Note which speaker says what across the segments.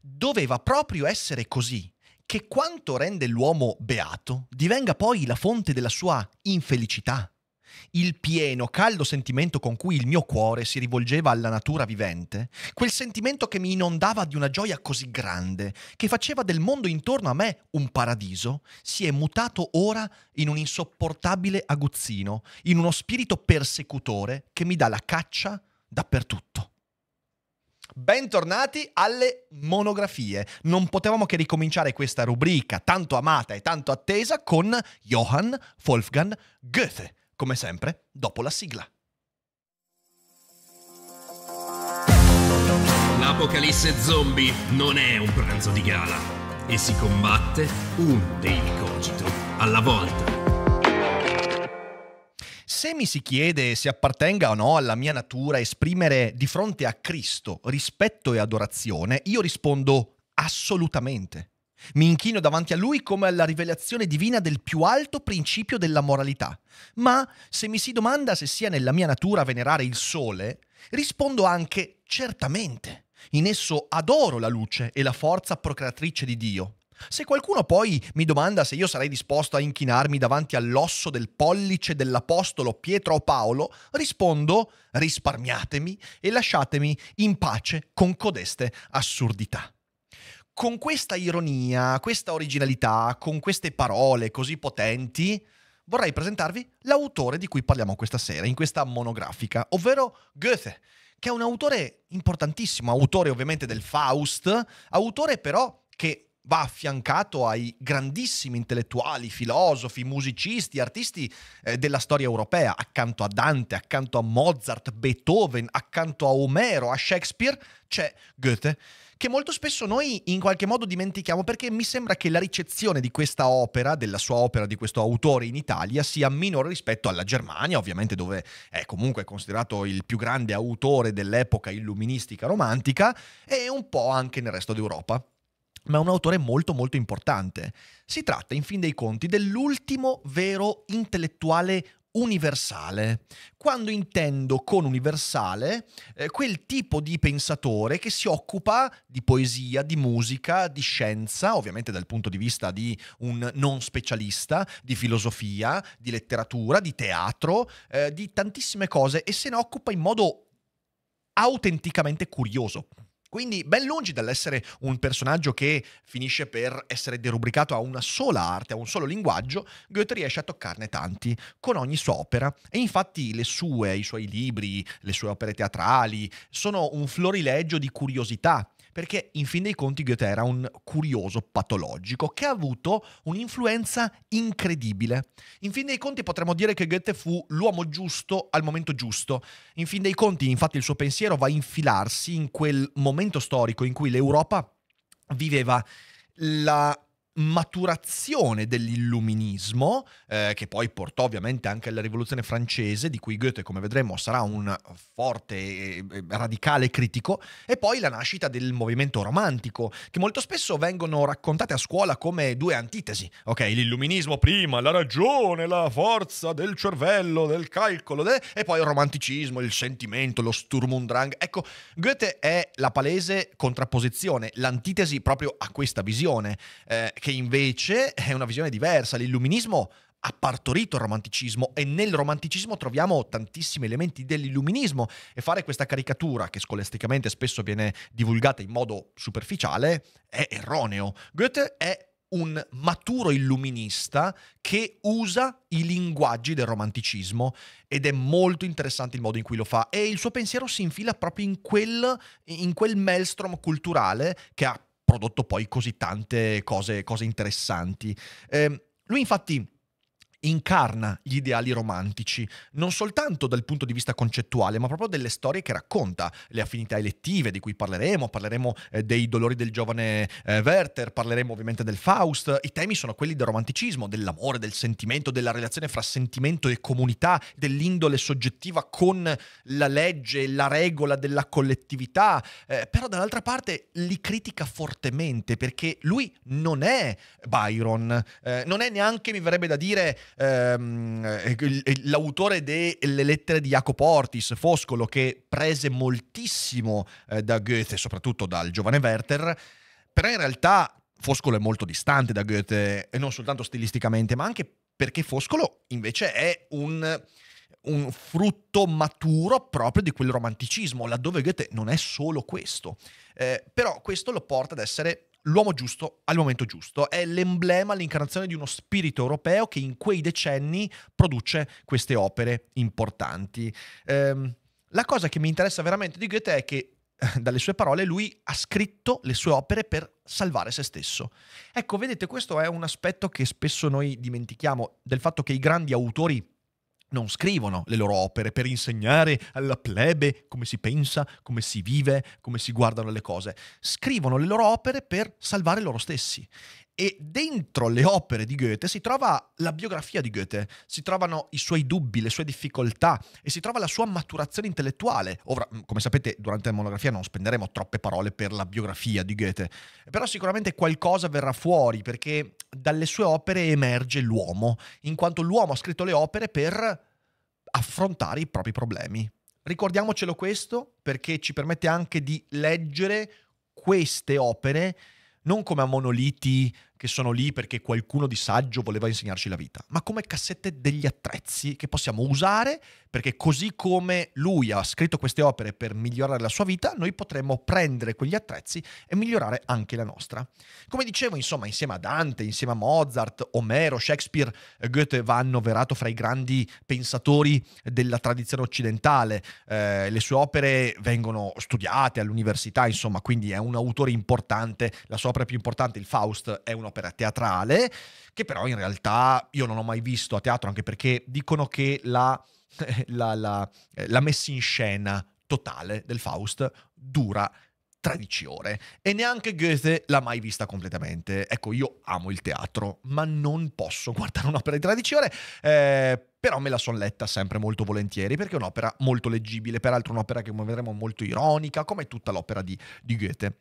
Speaker 1: doveva proprio essere così che quanto rende l'uomo beato divenga poi la fonte della sua infelicità. Il pieno, caldo sentimento con cui il mio cuore si rivolgeva alla natura vivente, quel sentimento che mi inondava di una gioia così grande, che faceva del mondo intorno a me un paradiso, si è mutato ora in un insopportabile aguzzino, in uno spirito persecutore che mi dà la caccia dappertutto. Bentornati alle monografie. Non potevamo che ricominciare questa rubrica tanto amata e tanto attesa con Johann Wolfgang Goethe, come sempre, dopo la sigla. L'apocalisse zombie non è un pranzo di gala e si combatte un daily cogito alla volta. Se mi si chiede se appartenga o no alla mia natura esprimere di fronte a Cristo rispetto e adorazione, io rispondo assolutamente. Mi inchino davanti a lui come alla rivelazione divina del più alto principio della moralità. Ma se mi si domanda se sia nella mia natura venerare il sole, rispondo anche certamente. In esso adoro la luce e la forza procreatrice di Dio. Se qualcuno poi mi domanda se io sarei disposto a inchinarmi davanti all'osso del pollice dell'apostolo Pietro o Paolo, rispondo risparmiatemi e lasciatemi in pace con codeste assurdità con questa ironia, questa originalità, con queste parole così potenti, vorrei presentarvi l'autore di cui parliamo questa sera, in questa monografica, ovvero Goethe, che è un autore importantissimo, autore ovviamente del Faust, autore però che va affiancato ai grandissimi intellettuali, filosofi, musicisti, artisti eh, della storia europea, accanto a Dante, accanto a Mozart, Beethoven, accanto a Omero, a Shakespeare, c'è Goethe, che molto spesso noi in qualche modo dimentichiamo perché mi sembra che la ricezione di questa opera, della sua opera, di questo autore in Italia sia minore rispetto alla Germania, ovviamente dove è comunque considerato il più grande autore dell'epoca illuministica romantica e un po' anche nel resto d'Europa ma è un autore molto molto importante. Si tratta, in fin dei conti, dell'ultimo vero intellettuale universale. Quando intendo con universale eh, quel tipo di pensatore che si occupa di poesia, di musica, di scienza, ovviamente dal punto di vista di un non specialista, di filosofia, di letteratura, di teatro, eh, di tantissime cose e se ne occupa in modo autenticamente curioso. Quindi ben lungi dall'essere un personaggio che finisce per essere derubricato a una sola arte, a un solo linguaggio, Goethe riesce a toccarne tanti con ogni sua opera e infatti le sue, i suoi libri, le sue opere teatrali sono un florileggio di curiosità perché in fin dei conti Goethe era un curioso patologico che ha avuto un'influenza incredibile. In fin dei conti potremmo dire che Goethe fu l'uomo giusto al momento giusto. In fin dei conti infatti il suo pensiero va a infilarsi in quel momento storico in cui l'Europa viveva la maturazione dell'illuminismo, eh, che poi portò ovviamente anche alla rivoluzione francese, di cui Goethe, come vedremo, sarà un forte e radicale critico, e poi la nascita del movimento romantico, che molto spesso vengono raccontate a scuola come due antitesi, ok? L'illuminismo prima, la ragione, la forza del cervello, del calcolo, de... e poi il romanticismo, il sentimento, lo Sturm und Drang. Ecco, Goethe è la palese contrapposizione, l'antitesi proprio a questa visione, eh, che che invece è una visione diversa. L'illuminismo ha partorito il romanticismo e nel romanticismo troviamo tantissimi elementi dell'illuminismo e fare questa caricatura che scolasticamente spesso viene divulgata in modo superficiale è erroneo. Goethe è un maturo illuminista che usa i linguaggi del romanticismo ed è molto interessante il modo in cui lo fa e il suo pensiero si infila proprio in quel, in quel maelstrom culturale che ha prodotto poi così tante cose, cose interessanti. Eh, lui infatti incarna gli ideali romantici, non soltanto dal punto di vista concettuale, ma proprio delle storie che racconta, le affinità elettive di cui parleremo, parleremo eh, dei dolori del giovane eh, Werther, parleremo ovviamente del Faust, i temi sono quelli del romanticismo, dell'amore, del sentimento, della relazione fra sentimento e comunità, dell'indole soggettiva con la legge, la regola della collettività, eh, però dall'altra parte li critica fortemente perché lui non è Byron, eh, non è neanche, mi verrebbe da dire, ehm, eh, l'autore delle lettere di Jacopo Ortis, Foscolo, che prese moltissimo eh, da Goethe, soprattutto dal giovane Werther, però in realtà Foscolo è molto distante da Goethe, e non soltanto stilisticamente, ma anche perché Foscolo invece è un un frutto maturo proprio di quel romanticismo, laddove Goethe non è solo questo. Eh, però questo lo porta ad essere l'uomo giusto al momento giusto. È l'emblema, l'incarnazione di uno spirito europeo che in quei decenni produce queste opere importanti. Ehm, la cosa che mi interessa veramente di Goethe è che dalle sue parole lui ha scritto le sue opere per salvare se stesso. Ecco, vedete, questo è un aspetto che spesso noi dimentichiamo del fatto che i grandi autori non scrivono le loro opere per insegnare alla plebe come si pensa, come si vive, come si guardano le cose. Scrivono le loro opere per salvare loro stessi. E dentro le opere di Goethe si trova la biografia di Goethe, si trovano i suoi dubbi, le sue difficoltà e si trova la sua maturazione intellettuale. Ora, mm, come sapete, durante la monografia non spenderemo troppe parole per la biografia di Goethe, però sicuramente qualcosa verrà fuori perché dalle sue opere emerge l'uomo, in quanto l'uomo ha scritto le opere per affrontare i propri problemi. Ricordiamocelo questo perché ci permette anche di leggere queste opere non come a monoliti che sono lì perché qualcuno di saggio voleva insegnarci la vita, ma come cassette degli attrezzi che possiamo usare perché così come lui ha scritto queste opere per migliorare la sua vita, noi potremmo prendere quegli attrezzi e migliorare anche la nostra. Come dicevo, insomma, insieme a Dante, insieme a Mozart, Omero, Shakespeare, Goethe va annoverato fra i grandi pensatori della tradizione occidentale. Eh, le sue opere vengono studiate all'università, insomma, quindi è un autore importante, la sua opera più importante, il Faust, è un'opera un'opera teatrale, che però in realtà io non ho mai visto a teatro, anche perché dicono che la, la, la, eh, la messa in scena totale del Faust dura 13 ore e neanche Goethe l'ha mai vista completamente. Ecco, io amo il teatro, ma non posso guardare un'opera di 13 ore, eh, però me la son letta sempre molto volentieri perché è un'opera molto leggibile, peraltro un'opera che come vedremo molto ironica, come tutta l'opera di, di Goethe.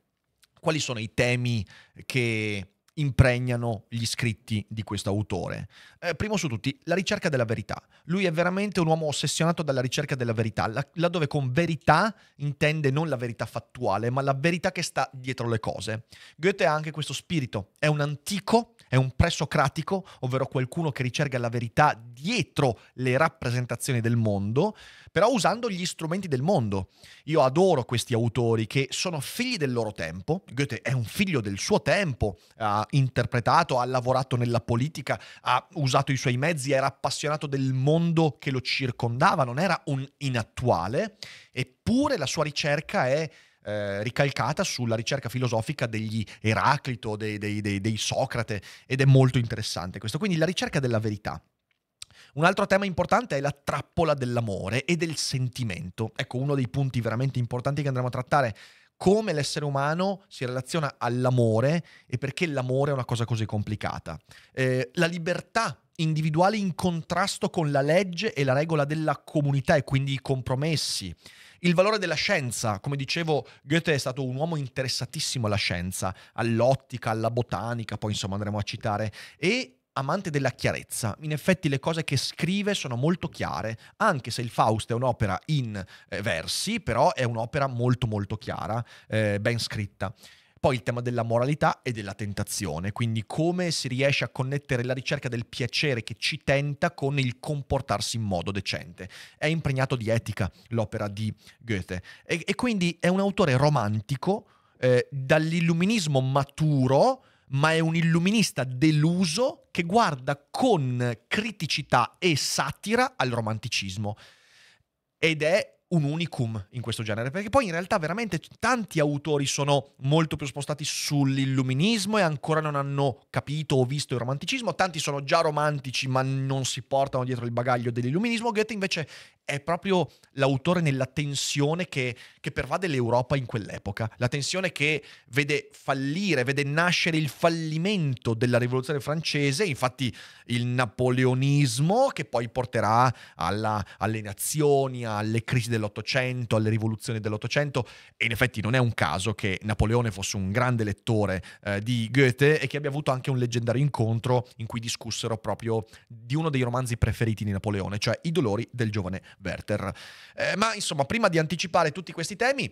Speaker 1: Quali sono i temi che impregnano gli scritti di questo autore. Eh, primo su tutti, la ricerca della verità. Lui è veramente un uomo ossessionato dalla ricerca della verità, laddove con verità intende non la verità fattuale, ma la verità che sta dietro le cose. Goethe ha anche questo spirito, è un antico è un presocratico, ovvero qualcuno che ricerca la verità dietro le rappresentazioni del mondo, però usando gli strumenti del mondo. Io adoro questi autori che sono figli del loro tempo, Goethe è un figlio del suo tempo, ha interpretato, ha lavorato nella politica, ha usato i suoi mezzi, era appassionato del mondo che lo circondava, non era un inattuale, eppure la sua ricerca è eh, ricalcata sulla ricerca filosofica degli Eraclito, dei, dei, dei, dei Socrate, ed è molto interessante questo. Quindi la ricerca della verità. Un altro tema importante è la trappola dell'amore e del sentimento. Ecco, uno dei punti veramente importanti che andremo a trattare come l'essere umano si relaziona all'amore e perché l'amore è una cosa così complicata. Eh, la libertà individuale in contrasto con la legge e la regola della comunità e quindi i compromessi. Il valore della scienza, come dicevo, Goethe è stato un uomo interessatissimo alla scienza, all'ottica, alla botanica, poi insomma andremo a citare, e amante della chiarezza. In effetti le cose che scrive sono molto chiare, anche se il Faust è un'opera in eh, versi, però è un'opera molto molto chiara, eh, ben scritta. Poi il tema della moralità e della tentazione, quindi come si riesce a connettere la ricerca del piacere che ci tenta con il comportarsi in modo decente. È impregnato di etica l'opera di Goethe e, e quindi è un autore romantico eh, dall'illuminismo maturo, ma è un illuminista deluso che guarda con criticità e satira al romanticismo. Ed è un unicum in questo genere, perché poi in realtà veramente tanti autori sono molto più spostati sull'illuminismo e ancora non hanno capito o visto il romanticismo, tanti sono già romantici ma non si portano dietro il bagaglio dell'illuminismo, Goethe invece è proprio l'autore nella tensione che, che pervade l'Europa in quell'epoca, la tensione che vede fallire, vede nascere il fallimento della rivoluzione francese, infatti il napoleonismo che poi porterà alla, alle nazioni, alle crisi della dell'Ottocento, alle rivoluzioni dell'Ottocento e in effetti non è un caso che Napoleone fosse un grande lettore eh, di Goethe e che abbia avuto anche un leggendario incontro in cui discussero proprio di uno dei romanzi preferiti di Napoleone, cioè I dolori del giovane Werther. Eh, ma insomma, prima di anticipare tutti questi temi,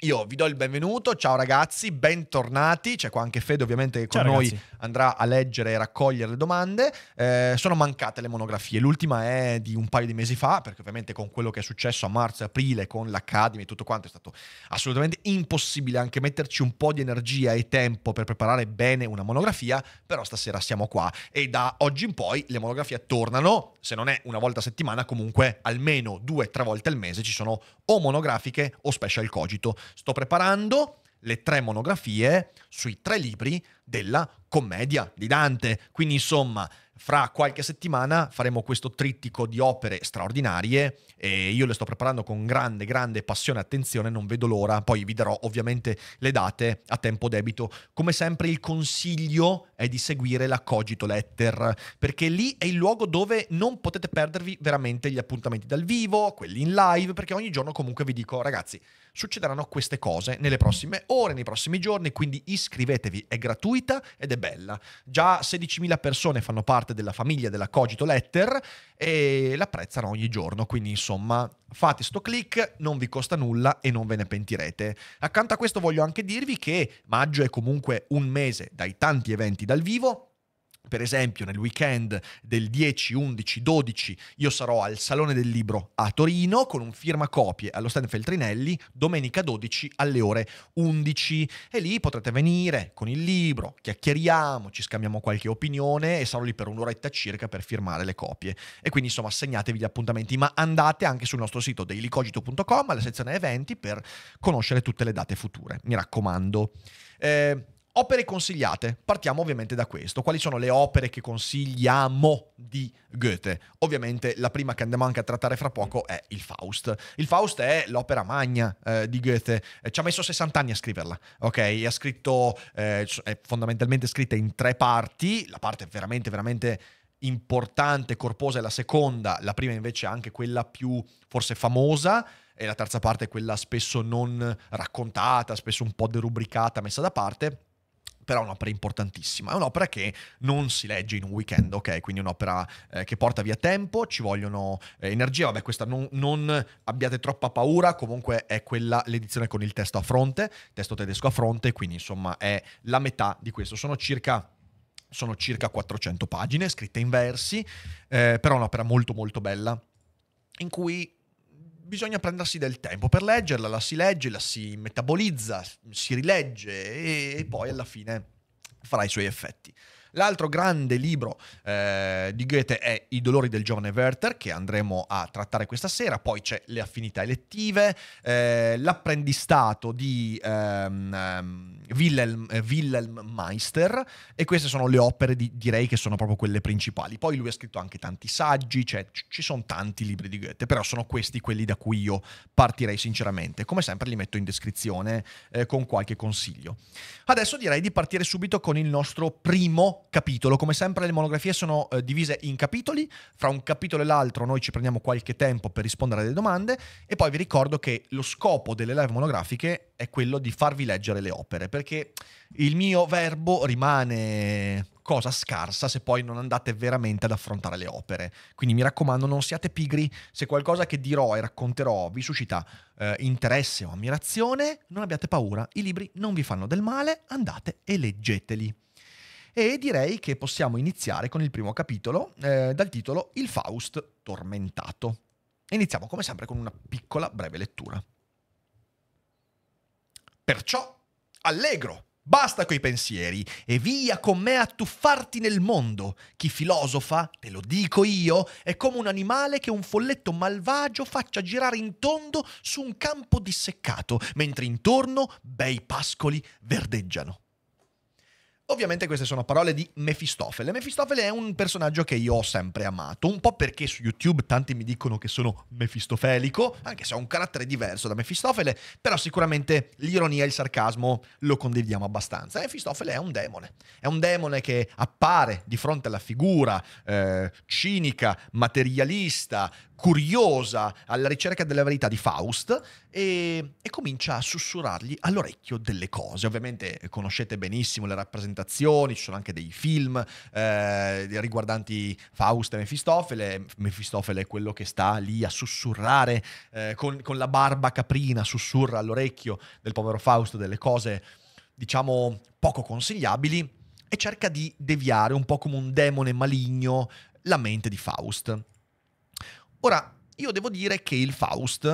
Speaker 1: io vi do il benvenuto, ciao ragazzi, bentornati, c'è qua anche Fede ovviamente che con ciao, noi ragazzi. andrà a leggere e raccogliere le domande. Eh, sono mancate le monografie, l'ultima è di un paio di mesi fa, perché ovviamente con quello che è successo a marzo e aprile con l'Academy e tutto quanto è stato assolutamente impossibile anche metterci un po' di energia e tempo per preparare bene una monografia, però stasera siamo qua e da oggi in poi le monografie tornano, se non è una volta a settimana comunque almeno due o tre volte al mese ci sono o monografiche o special cogito Sto preparando le tre monografie sui tre libri della commedia di Dante. Quindi insomma fra qualche settimana faremo questo trittico di opere straordinarie e io le sto preparando con grande, grande passione e attenzione, non vedo l'ora, poi vi darò ovviamente le date a tempo debito. Come sempre il consiglio è di seguire la Cogito Letter, perché lì è il luogo dove non potete perdervi veramente gli appuntamenti dal vivo, quelli in live, perché ogni giorno comunque vi dico ragazzi, succederanno queste cose nelle prossime ore, nei prossimi giorni, quindi iscrivetevi, è gratuita ed è bella. Già 16.000 persone fanno parte parte della famiglia della Cogito Letter e l'apprezzano ogni giorno. Quindi insomma fate sto click, non vi costa nulla e non ve ne pentirete. Accanto a questo voglio anche dirvi che maggio è comunque un mese dai tanti eventi dal vivo per esempio, nel weekend del 10, 11, 12 io sarò al Salone del Libro a Torino con un firma copie allo stand Feltrinelli domenica 12 alle ore 11 e lì potrete venire con il libro, chiacchieriamo, ci scambiamo qualche opinione e sarò lì per un'oretta circa per firmare le copie. E quindi insomma segnatevi gli appuntamenti, ma andate anche sul nostro sito dailycogito.com alla sezione eventi per conoscere tutte le date future, mi raccomando. Eh, Opere consigliate. Partiamo ovviamente da questo. Quali sono le opere che consigliamo di Goethe? Ovviamente la prima che andiamo anche a trattare fra poco è il Faust. Il Faust è l'opera magna eh, di Goethe. Eh, ci ha messo 60 anni a scriverla, ok? Ha scritto, eh, è fondamentalmente scritta in tre parti. La parte veramente, veramente importante, corposa è la seconda, la prima invece è anche quella più forse famosa e la terza parte è quella spesso non raccontata, spesso un po' derubricata, messa da parte però è un'opera importantissima, è un'opera che non si legge in un weekend, ok? Quindi è un'opera eh, che porta via tempo, ci vogliono eh, energie, vabbè questa non, non, abbiate troppa paura, comunque è quella l'edizione con il testo a fronte, testo tedesco a fronte, quindi insomma è la metà di questo, sono circa... Sono circa 400 pagine scritte in versi, eh, però è un'opera molto molto bella in cui bisogna prendersi del tempo per leggerla, la si legge, la si metabolizza, si rilegge e, e poi alla fine farà i suoi effetti. L'altro grande libro eh, di Goethe è I dolori del giovane Werther, che andremo a trattare questa sera. Poi c'è le affinità elettive, eh, l'apprendistato di ehm, ehm Wilhelm, eh, Wilhelm, Meister e queste sono le opere di, direi che sono proprio quelle principali. Poi lui ha scritto anche tanti saggi, cioè c- ci sono tanti libri di Goethe, però sono questi quelli da cui io partirei sinceramente. Come sempre li metto in descrizione eh, con qualche consiglio. Adesso direi di partire subito con il nostro primo capitolo. Come sempre le monografie sono eh, divise in capitoli, fra un capitolo e l'altro noi ci prendiamo qualche tempo per rispondere alle domande e poi vi ricordo che lo scopo delle live monografiche è quello di farvi leggere le opere perché il mio verbo rimane cosa scarsa se poi non andate veramente ad affrontare le opere. Quindi mi raccomando, non siate pigri, se qualcosa che dirò e racconterò vi suscita eh, interesse o ammirazione, non abbiate paura, i libri non vi fanno del male, andate e leggeteli. E direi che possiamo iniziare con il primo capitolo eh, dal titolo Il Faust tormentato. Iniziamo come sempre con una piccola breve lettura. Perciò allegro. Basta coi pensieri e via con me a tuffarti nel mondo. Chi filosofa, te lo dico io, è come un animale che un folletto malvagio faccia girare in tondo su un campo disseccato, mentre intorno bei pascoli verdeggiano. Ovviamente queste sono parole di Mefistofele. Mefistofele è un personaggio che io ho sempre amato, un po' perché su YouTube tanti mi dicono che sono mefistofelico, anche se ha un carattere diverso da Mefistofele, però sicuramente l'ironia e il sarcasmo lo condividiamo abbastanza. Mefistofele è un demone, è un demone che appare di fronte alla figura eh, cinica, materialista, curiosa alla ricerca della verità di Faust e, e, comincia a sussurrargli all'orecchio delle cose. Ovviamente conoscete benissimo le rappresentazioni, ci sono anche dei film eh, riguardanti Faust e Mefistofele. Mefistofele è quello che sta lì a sussurrare eh, con, con la barba caprina, sussurra all'orecchio del povero Faust delle cose diciamo poco consigliabili e cerca di deviare un po' come un demone maligno la mente di Faust. Ora, io devo dire che il Faust,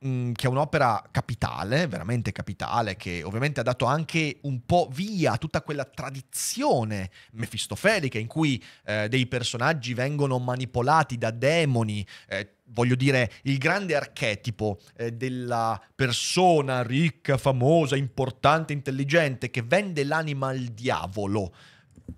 Speaker 1: mh, mm, che è un'opera capitale, veramente capitale, che ovviamente ha dato anche un po' via a tutta quella tradizione mefistofelica in cui eh, dei personaggi vengono manipolati da demoni. Eh, voglio dire, il grande archetipo eh, della persona ricca, famosa, importante, intelligente che vende l'anima al diavolo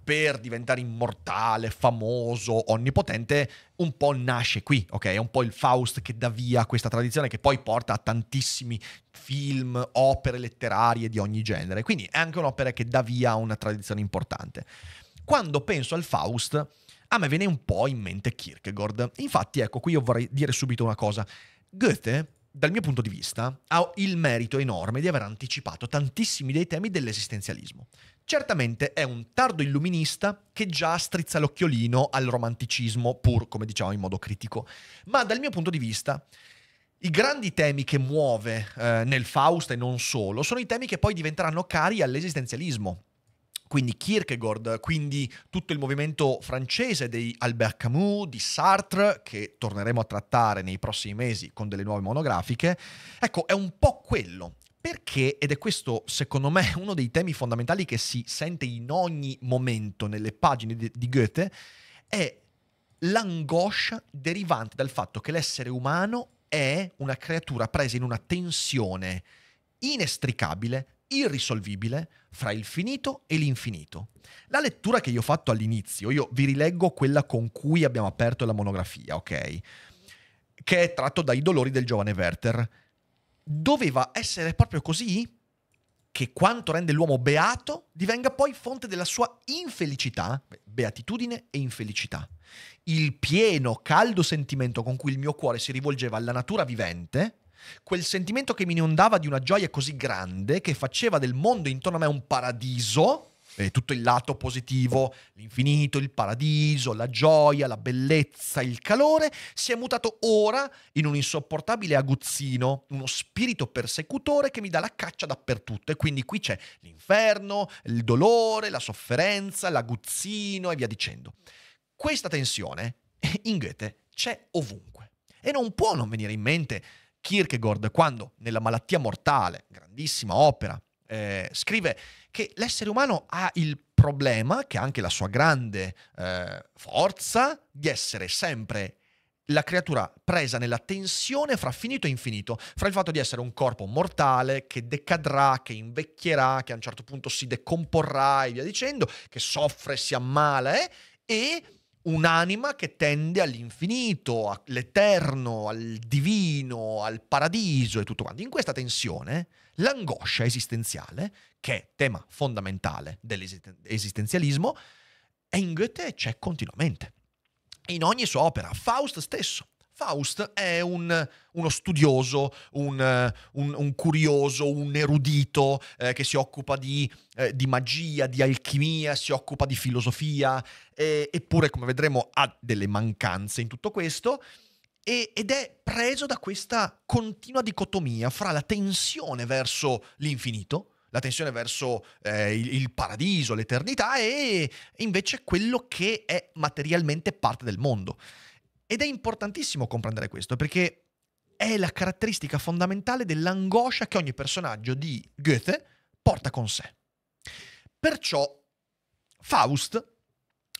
Speaker 1: per diventare immortale, famoso, onnipotente, un po' nasce qui, ok? È un po' il Faust che dà via questa tradizione che poi porta a tantissimi film, opere letterarie di ogni genere. Quindi è anche un'opera che dà via a una tradizione importante. Quando penso al Faust, a me viene un po' in mente Kierkegaard. Infatti, ecco, qui io vorrei dire subito una cosa. Goethe dal mio punto di vista, ha il merito enorme di aver anticipato tantissimi dei temi dell'esistenzialismo. Certamente è un tardo illuminista che già strizza l'occhiolino al romanticismo, pur, come diciamo, in modo critico. Ma dal mio punto di vista, i grandi temi che muove eh, nel Faust e non solo sono i temi che poi diventeranno cari all'esistenzialismo. Quindi Kierkegaard, quindi tutto il movimento francese di Albert Camus, di Sartre, che torneremo a trattare nei prossimi mesi con delle nuove monografiche, ecco, è un po' quello. Perché, ed è questo secondo me uno dei temi fondamentali che si sente in ogni momento nelle pagine di, di Goethe, è l'angoscia derivante dal fatto che l'essere umano è una creatura presa in una tensione inestricabile, irrisolvibile, fra il finito e l'infinito. La lettura che io ho fatto all'inizio, io vi rileggo quella con cui abbiamo aperto la monografia, ok? Che è tratto dai dolori del giovane Werther doveva essere proprio così? Che quanto rende l'uomo beato divenga poi fonte della sua infelicità, beatitudine e infelicità. Il pieno, caldo sentimento con cui il mio cuore si rivolgeva alla natura vivente, quel sentimento che mi inondava di una gioia così grande che faceva del mondo intorno a me un paradiso, eh, tutto il lato positivo, l'infinito, il paradiso, la gioia, la bellezza, il calore, si è mutato ora in un insopportabile aguzzino, uno spirito persecutore che mi dà la caccia dappertutto. E quindi qui c'è l'inferno, il dolore, la sofferenza, l'aguzzino e via dicendo. Questa tensione in Goethe c'è ovunque. E non può non venire in mente Kierkegaard quando, nella Malattia Mortale, grandissima opera, eh, scrive che l'essere umano ha il problema, che è anche la sua grande eh, forza, di essere sempre la creatura presa nella tensione fra finito e infinito, fra il fatto di essere un corpo mortale che decadrà, che invecchierà, che a un certo punto si decomporrà e via dicendo, che soffre, si ammala eh, e un'anima che tende all'infinito, all'eterno, al divino, al paradiso e tutto quanto. In questa tensione, l'angoscia esistenziale, che è tema fondamentale dell'esistenzialismo, è in Goethe c'è continuamente. In ogni sua opera, Faust stesso Faust è un, uno studioso, un, un, un, curioso, un erudito eh, che si occupa di, eh, di, magia, di alchimia, si occupa di filosofia, eh, eppure, come vedremo, ha delle mancanze in tutto questo. E, ed è preso da questa continua dicotomia fra la tensione verso l'infinito, la tensione verso eh, il, il, paradiso, l'eternità e invece quello che è materialmente parte del mondo. Ed è importantissimo comprendere questo perché è la caratteristica fondamentale dell'angoscia che ogni personaggio di Goethe porta con sé. Perciò Faust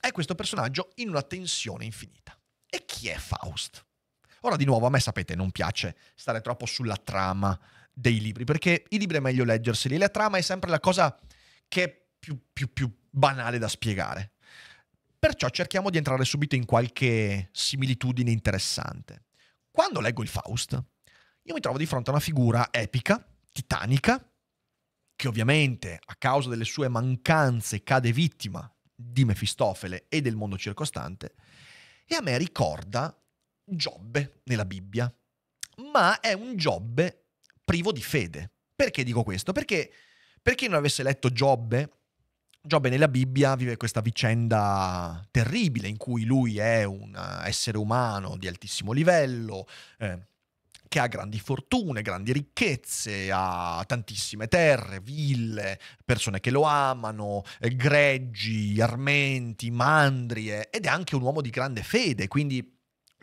Speaker 1: è questo personaggio in una tensione infinita. E chi è Faust? Ora di nuovo, a me sapete, non piace stare troppo sulla trama dei libri, perché i libri è meglio leggerseli, la trama è sempre la cosa che è più, più, più banale da spiegare. Perciò cerchiamo di entrare subito in qualche similitudine interessante. Quando leggo il Faust, io mi trovo di fronte a una figura epica, titanica, che ovviamente a causa delle sue mancanze cade vittima di Mefistofele e del mondo circostante, e a me ricorda Giobbe nella Bibbia, ma è un Giobbe privo di fede. Perché dico questo? Perché per chi non avesse letto Giobbe, Giobbe nella Bibbia vive questa vicenda terribile in cui lui è un eh, essere umano di altissimo livello, eh, che ha grandi fortune, grandi ricchezze, ha tantissime terre, ville, persone che lo amano, eh, greggi, armenti, mandrie ed è anche un uomo di grande fede, quindi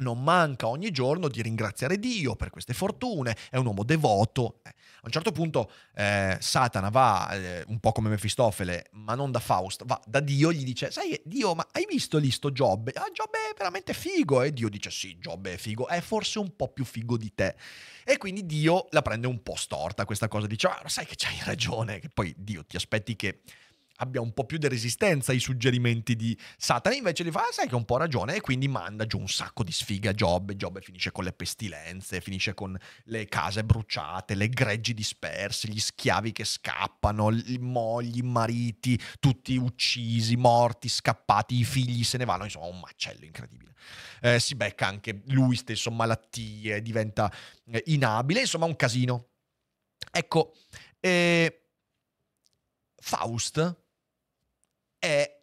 Speaker 1: non manca ogni giorno di ringraziare Dio per queste fortune, è un uomo devoto. Eh. A un certo punto eh, Satana va, eh, un po' come Mefistofele, ma non da Faust, va da Dio, e gli dice, sai Dio, ma hai visto lì sto Giobbe? Ah, Giobbe è veramente figo. E Dio dice, sì, Giobbe è figo, è forse un po' più figo di te. E quindi Dio la prende un po' storta questa cosa, dice, ah, sai che c'hai ragione, che poi Dio ti aspetti che abbia un po' più di resistenza ai suggerimenti di Satana, invece gli fa, ah, sai che ha un po' ragione, e quindi manda giù un sacco di sfiga a Giobbe, Giobbe finisce con le pestilenze, finisce con le case bruciate, le greggi disperse, gli schiavi che scappano, i mogli, i mariti, tutti uccisi, morti, scappati, i figli se ne vanno, insomma un macello incredibile. Eh, si becca anche lui stesso malattie, diventa eh, inabile, insomma un casino. Ecco, eh, Faust è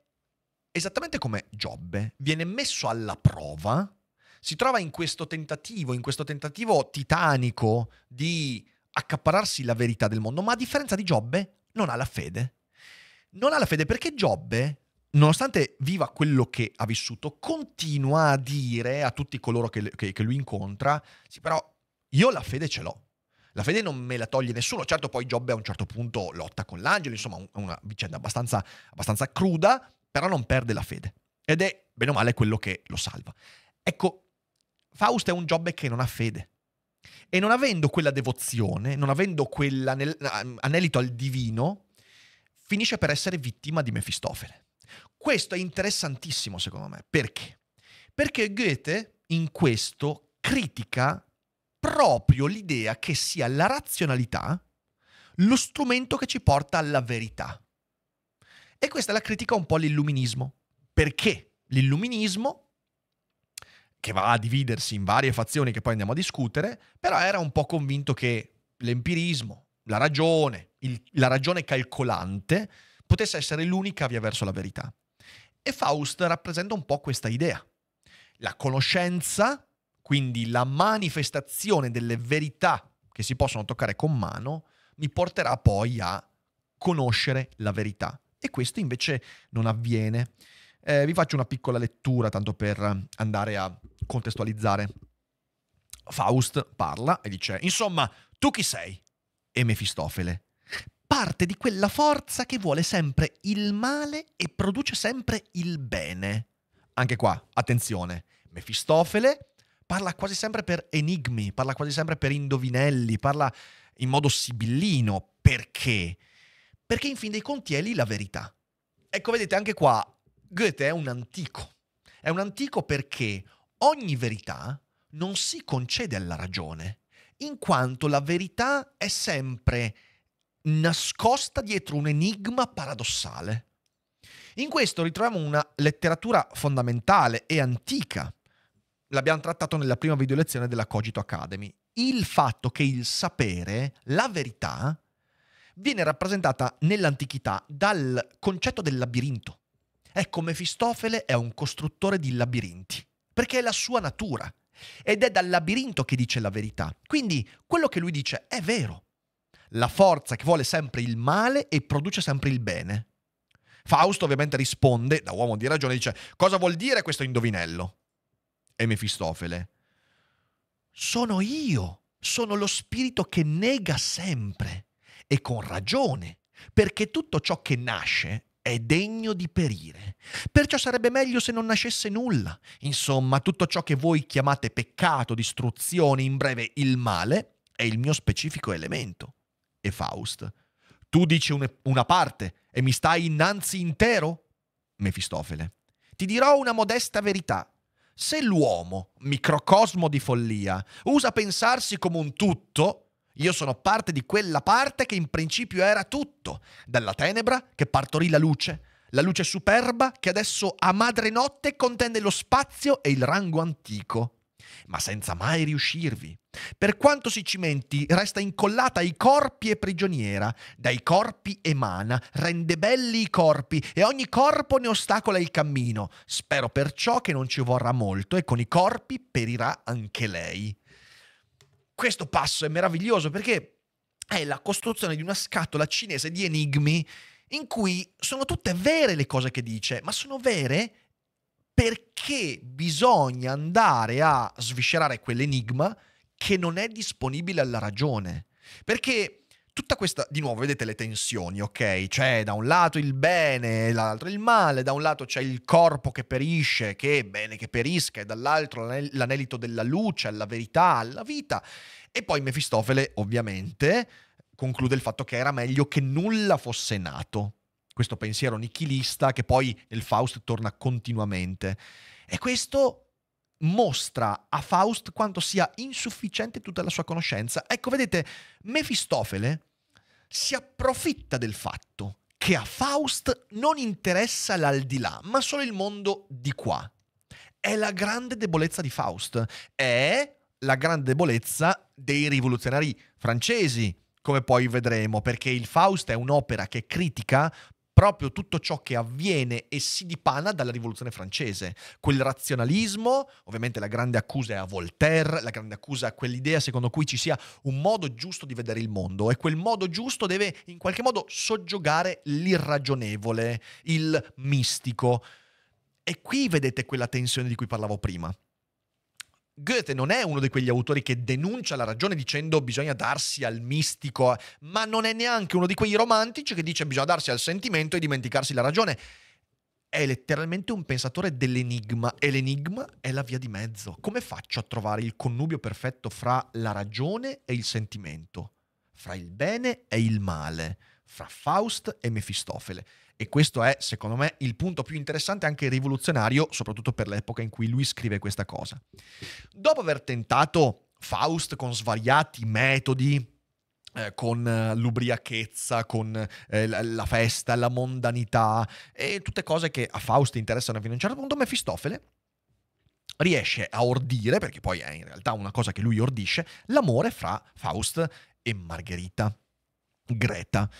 Speaker 1: esattamente come Giobbe, viene messo alla prova, si trova in questo tentativo, in questo tentativo titanico di accapararsi la verità del mondo, ma a differenza di Giobbe non ha la fede. Non ha la fede perché Giobbe, nonostante viva quello che ha vissuto, continua a dire a tutti coloro che, che, che lui incontra, sì però io la fede ce l'ho. La fede non me la toglie nessuno, certo poi Giobbe a un certo punto lotta con l'angelo, insomma è una vicenda abbastanza, abbastanza cruda, però non perde la fede. Ed è, bene o male, quello che lo salva. Ecco, Faust è un Giobbe che non ha fede. E non avendo quella devozione, non avendo quell'anelito al divino, finisce per essere vittima di Mefistofele. Questo è interessantissimo secondo me. Perché? Perché Goethe in questo critica proprio l'idea che sia la razionalità lo strumento che ci porta alla verità. E questa è la critica un po' all'illuminismo. Perché l'illuminismo, che va a dividersi in varie fazioni che poi andiamo a discutere, però era un po' convinto che l'empirismo, la ragione, il, la ragione calcolante, potesse essere l'unica via verso la verità. E Faust rappresenta un po' questa idea. La conoscenza quindi la manifestazione delle verità che si possono toccare con mano, mi porterà poi a conoscere la verità. E questo invece non avviene. Eh, vi faccio una piccola lettura, tanto per andare a contestualizzare. Faust parla e dice, insomma, tu chi sei? E Mefistofele. Parte di quella forza che vuole sempre il male e produce sempre il bene. Anche qua, attenzione, Mefistofele parla quasi sempre per enigmi, parla quasi sempre per indovinelli, parla in modo sibillino. Perché? Perché in fin dei conti è lì la verità. Ecco, vedete, anche qua Goethe è un antico. È un antico perché ogni verità non si concede alla ragione, in quanto la verità è sempre nascosta dietro un enigma paradossale. In questo ritroviamo una letteratura fondamentale e antica l'abbiamo trattato nella prima video lezione della Cogito Academy, il fatto che il sapere, la verità, viene rappresentata nell'antichità dal concetto del labirinto. Ecco, Mefistofele è un costruttore di labirinti, perché è la sua natura, ed è dal labirinto che dice la verità. Quindi quello che lui dice è vero. La forza che vuole sempre il male e produce sempre il bene. Fausto ovviamente risponde, da uomo di ragione, dice cosa vuol dire questo indovinello? e Mefistofele, sono io, sono lo spirito che nega sempre e con ragione, perché tutto ciò che nasce è degno di perire. Perciò sarebbe meglio se non nascesse nulla. Insomma, tutto ciò che voi chiamate peccato, distruzione, in breve il male, è il mio specifico elemento. E Faust, tu dici una parte e mi stai innanzi intero? Mefistofele, ti dirò una modesta verità. Se l'uomo, microcosmo di follia, usa pensarsi come un tutto, io sono parte di quella parte che in principio era tutto, dalla tenebra che partorì la luce, la luce superba che adesso a madre notte contende lo spazio e il rango antico ma senza mai riuscirvi. Per quanto si cimenti, resta incollata ai corpi e prigioniera, dai corpi emana, rende belli i corpi e ogni corpo ne ostacola il cammino. Spero perciò che non ci vorrà molto e con i corpi perirà anche lei. Questo passo è meraviglioso perché è la costruzione di una scatola cinese di enigmi in cui sono tutte vere le cose che dice, ma sono vere perché bisogna andare a sviscerare quell'enigma che non è disponibile alla ragione. Perché tutta questa, di nuovo, vedete le tensioni, ok? C'è da un lato il bene, dall'altro il male, da un lato c'è il corpo che perisce, che è bene che perisca, e dall'altro l'anelito della luce, alla verità, alla vita. E poi Mefistofele, ovviamente, conclude il fatto che era meglio che nulla fosse nato questo pensiero nichilista che poi nel Faust torna continuamente. E questo mostra a Faust quanto sia insufficiente tutta la sua conoscenza. Ecco, vedete, Mefistofele si approfitta del fatto che a Faust non interessa l'aldilà, ma solo il mondo di qua. È la grande debolezza di Faust, è la grande debolezza dei rivoluzionari francesi, come poi vedremo, perché il Faust è un'opera che critica proprio tutto ciò che avviene e si dipana dalla rivoluzione francese. Quel razionalismo, ovviamente la grande accusa è a Voltaire, la grande accusa è a quell'idea secondo cui ci sia un modo giusto di vedere il mondo e quel modo giusto deve in qualche modo soggiogare l'irragionevole, il mistico. E qui vedete quella tensione di cui parlavo prima. Goethe non è uno di quegli autori che denuncia la ragione dicendo bisogna darsi al mistico, ma non è neanche uno di quei romantici che dice bisogna darsi al sentimento e dimenticarsi la ragione. È letteralmente un pensatore dell'enigma e l'enigma è la via di mezzo. Come faccio a trovare il connubio perfetto fra la ragione e il sentimento, fra il bene e il male, fra Faust e Mefistofele? E questo è, secondo me, il punto più interessante anche rivoluzionario, soprattutto per l'epoca in cui lui scrive questa cosa. Dopo aver tentato Faust con svariati metodi, eh, con eh, l'ubriachezza, con eh, la, la festa, la mondanità e tutte cose che a Faust interessano fino a un certo punto, Mefistofele riesce a ordire, perché poi è in realtà una cosa che lui ordisce, l'amore fra Faust e Margherita, Greta.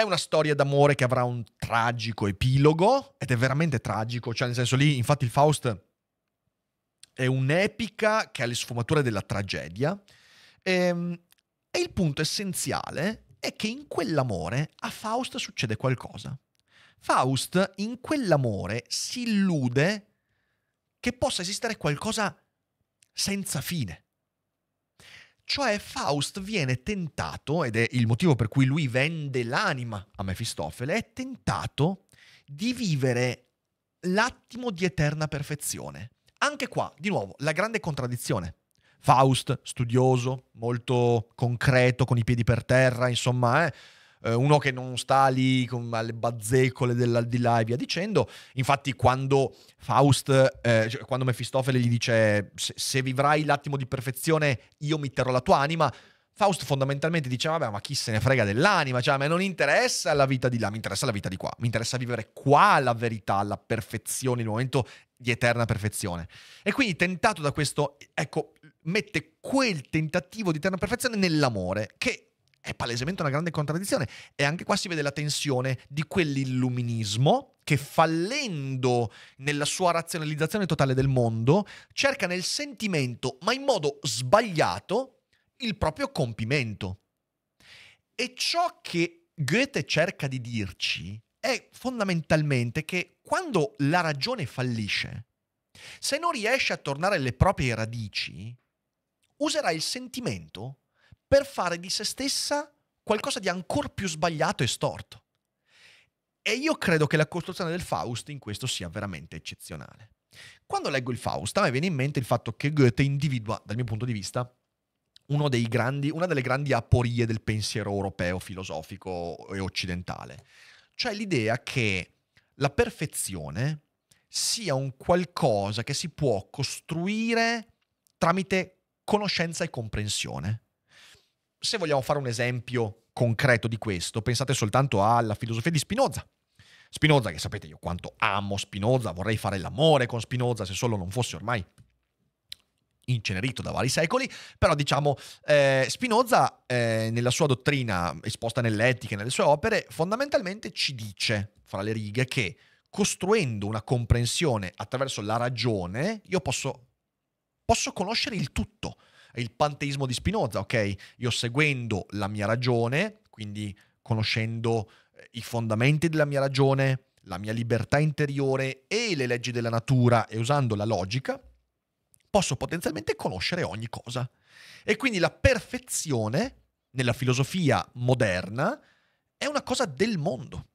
Speaker 1: È una storia d'amore che avrà un tragico epilogo, ed è veramente tragico, cioè nel senso lì, infatti il Faust è un'epica che ha le sfumature della tragedia, e, ehm, e il punto essenziale è che in quell'amore a Faust succede qualcosa. Faust in quell'amore si illude che possa esistere qualcosa senza fine. Cioè Faust viene tentato, ed è il motivo per cui lui vende l'anima a Mefistofele, è tentato di vivere l'attimo di eterna perfezione. Anche qua, di nuovo, la grande contraddizione. Faust, studioso, molto concreto, con i piedi per terra, insomma, eh, eh, uno che non sta lì con le bazzecole dell'aldilà e via dicendo. Infatti quando Faust, eh, cioè, quando Mefistofele gli dice se, se vivrai l'attimo di perfezione io mitterò la tua anima, Faust fondamentalmente dice: vabbè, ma chi se ne frega dell'anima, cioè a me non interessa la vita di là, mi interessa la vita di qua, mi interessa vivere qua la verità, la perfezione, il momento di eterna perfezione. E quindi tentato da questo, ecco, mette quel tentativo di eterna perfezione nell'amore, che è palesemente una grande contraddizione e anche qua si vede la tensione di quell'illuminismo che fallendo nella sua razionalizzazione totale del mondo cerca nel sentimento, ma in modo sbagliato, il proprio compimento. E ciò che Goethe cerca di dirci è fondamentalmente che quando la ragione fallisce, se non riesce a tornare alle proprie radici, userà il sentimento per fare di se stessa qualcosa di ancora più sbagliato e storto. E io credo che la costruzione del Faust in questo sia veramente eccezionale. Quando leggo il Faust, a me viene in mente il fatto che Goethe individua, dal mio punto di vista, grandi, una delle grandi aporie del pensiero europeo, filosofico e occidentale. Cioè l'idea che la perfezione sia un qualcosa che si può costruire tramite conoscenza e comprensione se vogliamo fare un esempio concreto di questo, pensate soltanto alla filosofia di Spinoza. Spinoza, che sapete io quanto amo Spinoza, vorrei fare l'amore con Spinoza se solo non fosse ormai incenerito da vari secoli, però diciamo eh, Spinoza eh, nella sua dottrina esposta nell'etica e nelle sue opere fondamentalmente ci dice, fra le righe, che costruendo una comprensione attraverso la ragione io posso, posso conoscere il tutto, il panteismo di Spinoza, ok? Io seguendo la mia ragione, quindi conoscendo eh, i fondamenti della mia ragione, la mia libertà interiore e le leggi della natura e usando la logica, posso potenzialmente conoscere ogni cosa. E quindi la perfezione nella filosofia moderna è una cosa del mondo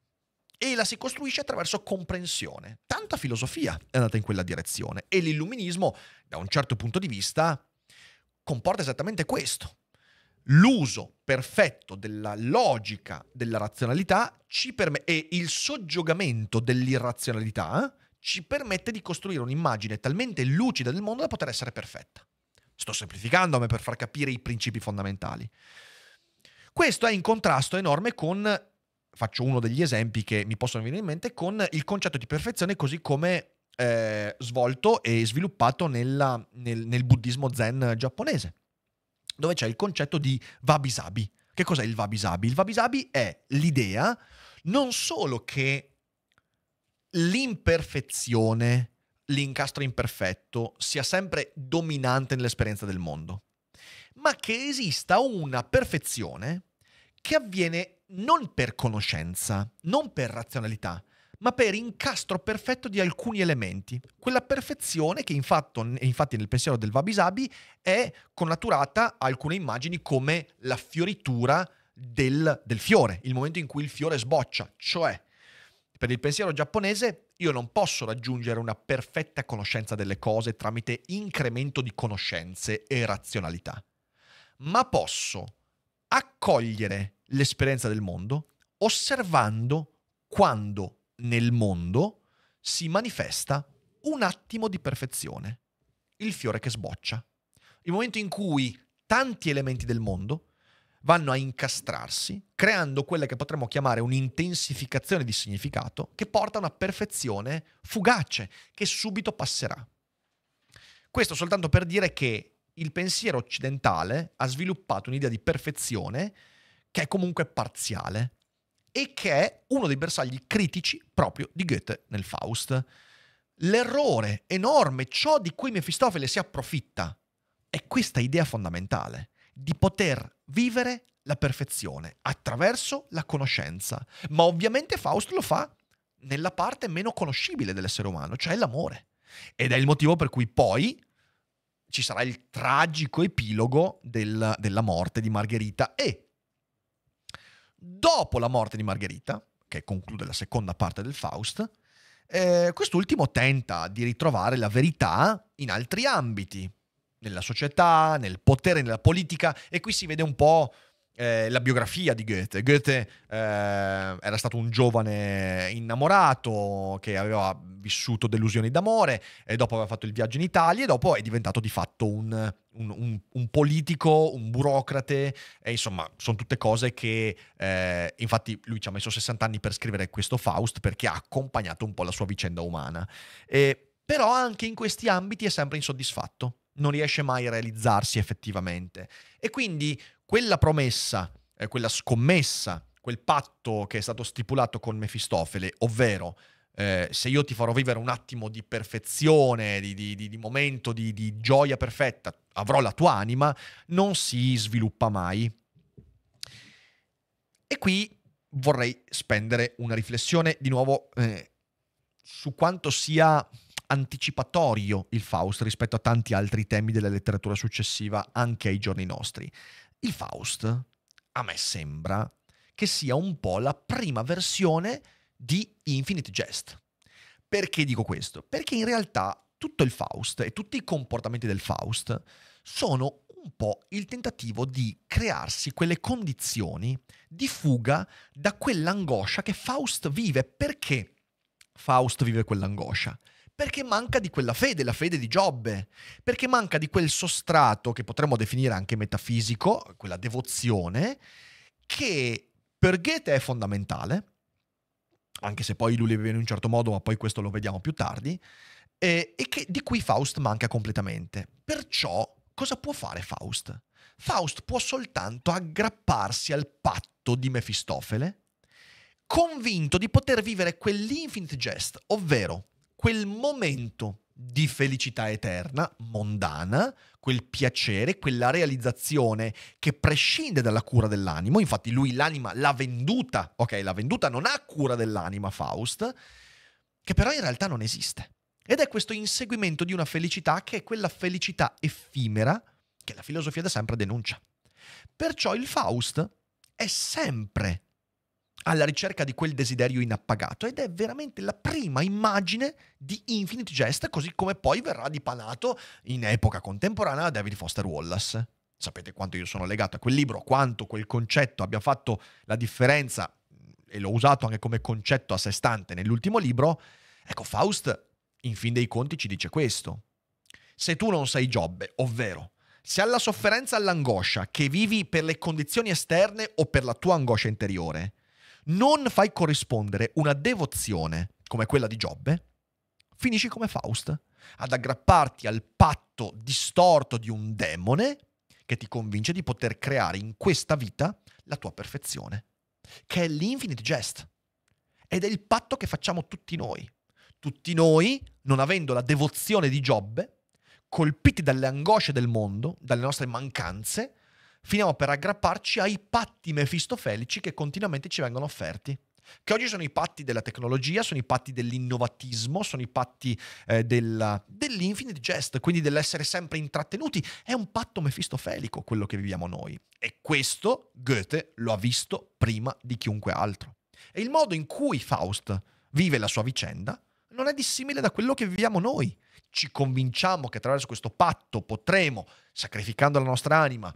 Speaker 1: e la si costruisce attraverso comprensione. Tanta filosofia è andata in quella direzione e l'illuminismo, da un certo punto di vista, comporta esattamente questo. L'uso perfetto della logica, della razionalità perm- e il soggiogamento dell'irrazionalità ci permette di costruire un'immagine talmente lucida del mondo da poter essere perfetta. Sto semplificando a me per far capire i principi fondamentali. Questo è in contrasto enorme con, faccio uno degli esempi che mi possono venire in mente, con il concetto di perfezione così come eh, svolto e sviluppato nella, nel, nel, buddismo zen giapponese, dove c'è il concetto di wabi-sabi. Che cos'è il wabi-sabi? Il wabi-sabi è l'idea non solo che l'imperfezione, l'incastro imperfetto sia sempre dominante nell'esperienza del mondo, ma che esista una perfezione che avviene non per conoscenza, non per razionalità, ma per incastro perfetto di alcuni elementi. Quella perfezione che infatti, infatti nel pensiero del Vabisabi è connaturata a alcune immagini come la fioritura del, del fiore, il momento in cui il fiore sboccia, cioè per il pensiero giapponese io non posso raggiungere una perfetta conoscenza delle cose tramite incremento di conoscenze e razionalità, ma posso accogliere l'esperienza del mondo osservando quando nel mondo si manifesta un attimo di perfezione, il fiore che sboccia, il momento in cui tanti elementi del mondo vanno a incastrarsi, creando quella che potremmo chiamare un'intensificazione di significato che porta a una perfezione fugace, che subito passerà. Questo soltanto per dire che il pensiero occidentale ha sviluppato un'idea di perfezione che è comunque parziale, e che è uno dei bersagli critici proprio di Goethe nel Faust. L'errore enorme, ciò di cui Mefistofele si approfitta, è questa idea fondamentale di poter vivere la perfezione attraverso la conoscenza. Ma ovviamente Faust lo fa nella parte meno conoscibile dell'essere umano, cioè l'amore. Ed è il motivo per cui poi ci sarà il tragico epilogo del, della morte di Margherita e Dopo la morte di Margherita, che conclude la seconda parte del Faust, eh, quest'ultimo tenta di ritrovare la verità in altri ambiti, nella società, nel potere, nella politica, e qui si vede un po' eh, la biografia di Goethe. Goethe eh, era stato un giovane innamorato che aveva vissuto delusioni d'amore e dopo aveva fatto il viaggio in Italia e dopo è diventato di fatto un, un, un, un politico, un burocrate e insomma sono tutte cose che eh, infatti lui ci ha messo 60 anni per scrivere questo Faust perché ha accompagnato un po' la sua vicenda umana. E, però anche in questi ambiti è sempre insoddisfatto non riesce mai a realizzarsi effettivamente. E quindi quella promessa, eh, quella scommessa, quel patto che è stato stipulato con Mefistofele, ovvero eh, se io ti farò vivere un attimo di perfezione, di, di, di, di momento di gioia perfetta, avrò la tua anima, non si sviluppa mai. E qui vorrei spendere una riflessione di nuovo eh, su quanto sia anticipatorio il Faust rispetto a tanti altri temi della letteratura successiva anche ai giorni nostri. Il Faust, a me sembra, che sia un po' la prima versione di Infinite Jest. Perché dico questo? Perché in realtà tutto il Faust e tutti i comportamenti del Faust sono un po' il tentativo di crearsi quelle condizioni di fuga da quell'angoscia che Faust vive. Perché Faust vive quell'angoscia? Perché manca di quella fede, la fede di Giobbe, perché manca di quel sostrato che potremmo definire anche metafisico, quella devozione, che per Goethe è fondamentale, anche se poi lui le viene in un certo modo, ma poi questo lo vediamo più tardi, eh, e che, di cui Faust manca completamente. Perciò cosa può fare Faust? Faust può soltanto aggrapparsi al patto di Mefistofele, convinto di poter vivere quell'infinite jest, ovvero quel momento di felicità eterna, mondana, quel piacere, quella realizzazione che prescinde dalla cura dell'animo. Infatti lui l'anima l'ha venduta, ok, l'ha venduta, non ha cura dell'anima Faust, che però in realtà non esiste. Ed è questo inseguimento di una felicità che è quella felicità effimera che la filosofia da sempre denuncia. Perciò il Faust è sempre alla ricerca di quel desiderio inappagato ed è veramente la prima immagine di Infinite Jest, così come poi verrà dipanato in epoca contemporanea da David Foster Wallace. Sapete quanto io sono legato a quel libro, quanto quel concetto abbia fatto la differenza e l'ho usato anche come concetto a sé stante nell'ultimo libro. Ecco, Faust in fin dei conti ci dice questo. Se tu non sei Giobbe, ovvero se alla sofferenza all'angoscia che vivi per le condizioni esterne o per la tua angoscia interiore, non fai corrispondere una devozione come quella di Giobbe, finisci come Faust, ad aggrapparti al patto distorto di un demone che ti convince di poter creare in questa vita la tua perfezione, che è l'infinite jest. Ed è il patto che facciamo tutti noi. Tutti noi, non avendo la devozione di Giobbe, colpiti dalle angosce del mondo, dalle nostre mancanze, finiamo per aggrapparci ai patti mefistofelici che continuamente ci vengono offerti che oggi sono i patti della tecnologia, sono i patti dell'innovatismo, sono i patti eh, della, dell'infinite jest, quindi dell'essere sempre intrattenuti. È un patto mefistofelico quello che viviamo noi. E questo Goethe lo ha visto prima di chiunque altro. E il modo in cui Faust vive la sua vicenda non è dissimile da quello che viviamo noi. Ci convinciamo che attraverso questo patto potremo, sacrificando la nostra anima,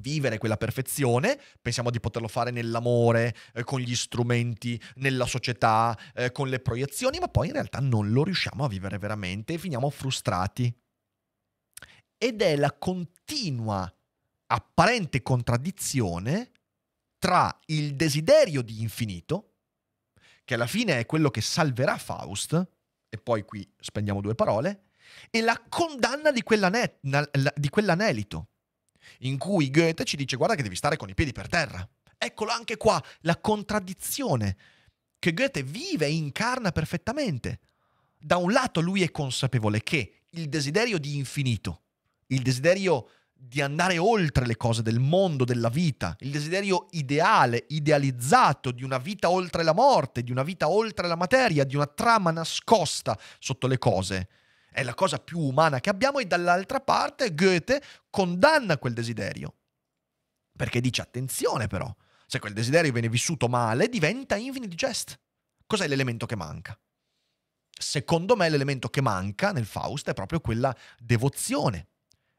Speaker 1: vivere quella perfezione, pensiamo di poterlo fare nell'amore, eh, con gli strumenti, nella società, eh, con le proiezioni, ma poi in realtà non lo riusciamo a vivere veramente e finiamo frustrati. Ed è la continua, apparente contraddizione tra il desiderio di infinito, che alla fine è quello che salverà Faust, e poi qui spendiamo due parole, e la condanna di, quell'ane- di quell'anelito in cui Goethe ci dice guarda che devi stare con i piedi per terra. Eccolo anche qua, la contraddizione che Goethe vive e incarna perfettamente. Da un lato lui è consapevole che il desiderio di infinito, il desiderio di andare oltre le cose del mondo, della vita, il desiderio ideale, idealizzato di una vita oltre la morte, di una vita oltre la materia, di una trama nascosta sotto le cose, è la cosa più umana che abbiamo e dall'altra parte Goethe condanna quel desiderio. Perché dice attenzione però, se quel desiderio viene vissuto male diventa infinite jest. Cos'è l'elemento che manca? Secondo me l'elemento che manca nel Faust è proprio quella devozione.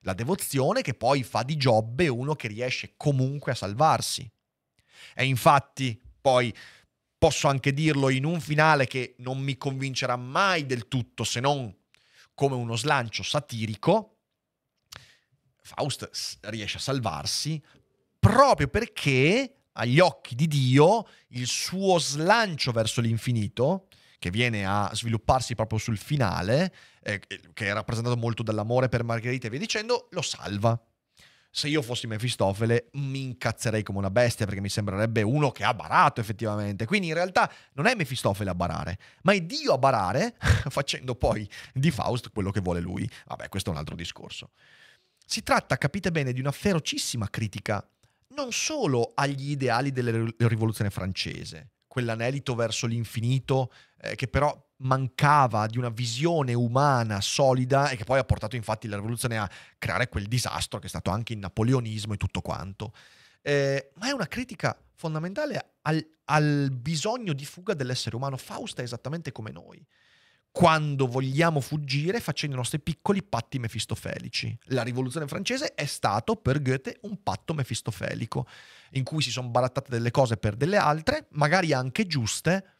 Speaker 1: La devozione che poi fa di Giobbe uno che riesce comunque a salvarsi. E infatti poi posso anche dirlo in un finale che non mi convincerà mai del tutto se non come uno slancio satirico, Faust riesce a salvarsi proprio perché agli occhi di Dio il suo slancio verso l'infinito, che viene a svilupparsi proprio sul finale, eh, che è rappresentato molto dall'amore per Margherita e via dicendo, lo salva se io fossi Mefistofele mi incazzerei come una bestia perché mi sembrerebbe uno che ha barato effettivamente. Quindi in realtà non è Mefistofele a barare, ma è Dio a barare facendo poi di Faust quello che vuole lui. Vabbè, questo è un altro discorso. Si tratta, capite bene, di una ferocissima critica non solo agli ideali della rivoluzione francese, quell'anelito verso l'infinito eh, che però mancava di una visione umana solida e che poi ha portato infatti la rivoluzione a creare quel disastro che è stato anche il napoleonismo e tutto quanto. Eh, ma è una critica fondamentale al, al bisogno di fuga dell'essere umano. Fausta è esattamente come noi quando vogliamo fuggire facendo i nostri piccoli patti mefistofelici. La rivoluzione francese è stato per Goethe un patto mefistofelico, in cui si sono barattate delle cose per delle altre, magari anche giuste,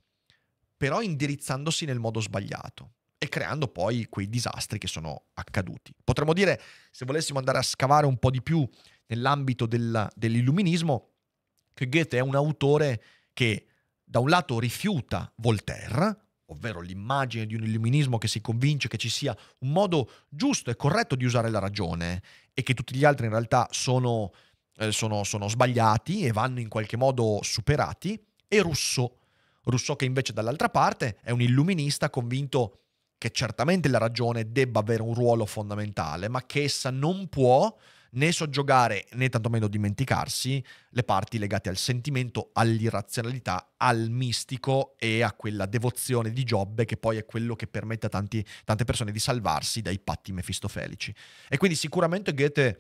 Speaker 1: però indirizzandosi nel modo sbagliato e creando poi quei disastri che sono accaduti. Potremmo dire, se volessimo andare a scavare un po' di più nell'ambito della, dell'illuminismo, che Goethe è un autore che da un lato rifiuta Voltaire, ovvero l'immagine di un illuminismo che si convince che ci sia un modo giusto e corretto di usare la ragione e che tutti gli altri in realtà sono, eh, sono, sono sbagliati e vanno in qualche modo superati, e Rousseau Rousseau che invece dall'altra parte è un illuminista convinto che certamente la ragione debba avere un ruolo fondamentale, ma che essa non può né soggiogare né tantomeno dimenticarsi le parti legate al sentimento, all'irrazionalità, al mistico e a quella devozione di Giobbe che poi è quello che permette a tanti, tante persone di salvarsi dai patti mefistofelici. E quindi sicuramente Goethe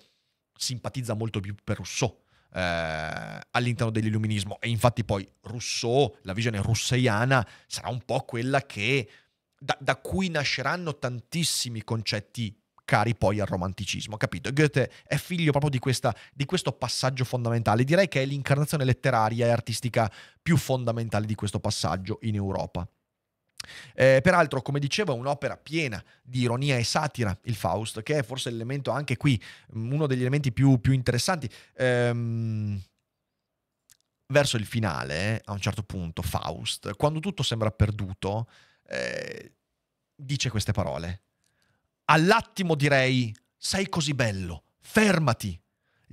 Speaker 1: simpatizza molto più per Rousseau eh, all'interno dell'illuminismo. E infatti poi Rousseau, la visione russeiana, sarà un po' quella che, da, da cui nasceranno tantissimi concetti cari poi al romanticismo, capito? Goethe è figlio proprio di, questa, di, questo passaggio fondamentale, direi che è l'incarnazione letteraria e artistica più fondamentale di questo passaggio in Europa. Eh, peraltro, come dicevo, è un'opera piena di ironia e satira, il Faust, che è forse l'elemento anche qui, mm, uno degli elementi più, più interessanti. Ehm, verso il finale, eh, a un certo punto, Faust, quando tutto sembra perduto, eh, dice queste parole. All'attimo direi, sei così bello, fermati,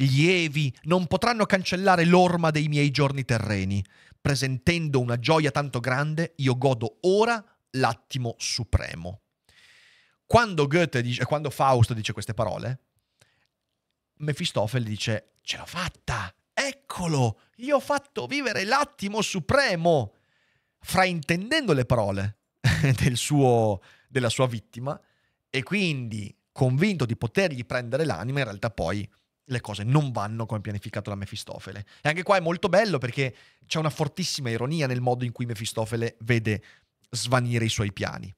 Speaker 1: lievi non potranno cancellare l'orma dei miei giorni terreni. Presentendo una gioia tanto grande, io godo ora l'attimo supremo. Quando, Goethe dice, quando Fausto dice queste parole, Mefistofele dice, ce l'ho fatta, eccolo, io ho fatto vivere l'attimo supremo, fraintendendo le parole del suo, della sua vittima e quindi convinto di potergli prendere l'anima, in realtà poi le cose non vanno come pianificato da Mefistofele. E anche qua è molto bello perché c'è una fortissima ironia nel modo in cui Mefistofele vede svanire i suoi piani.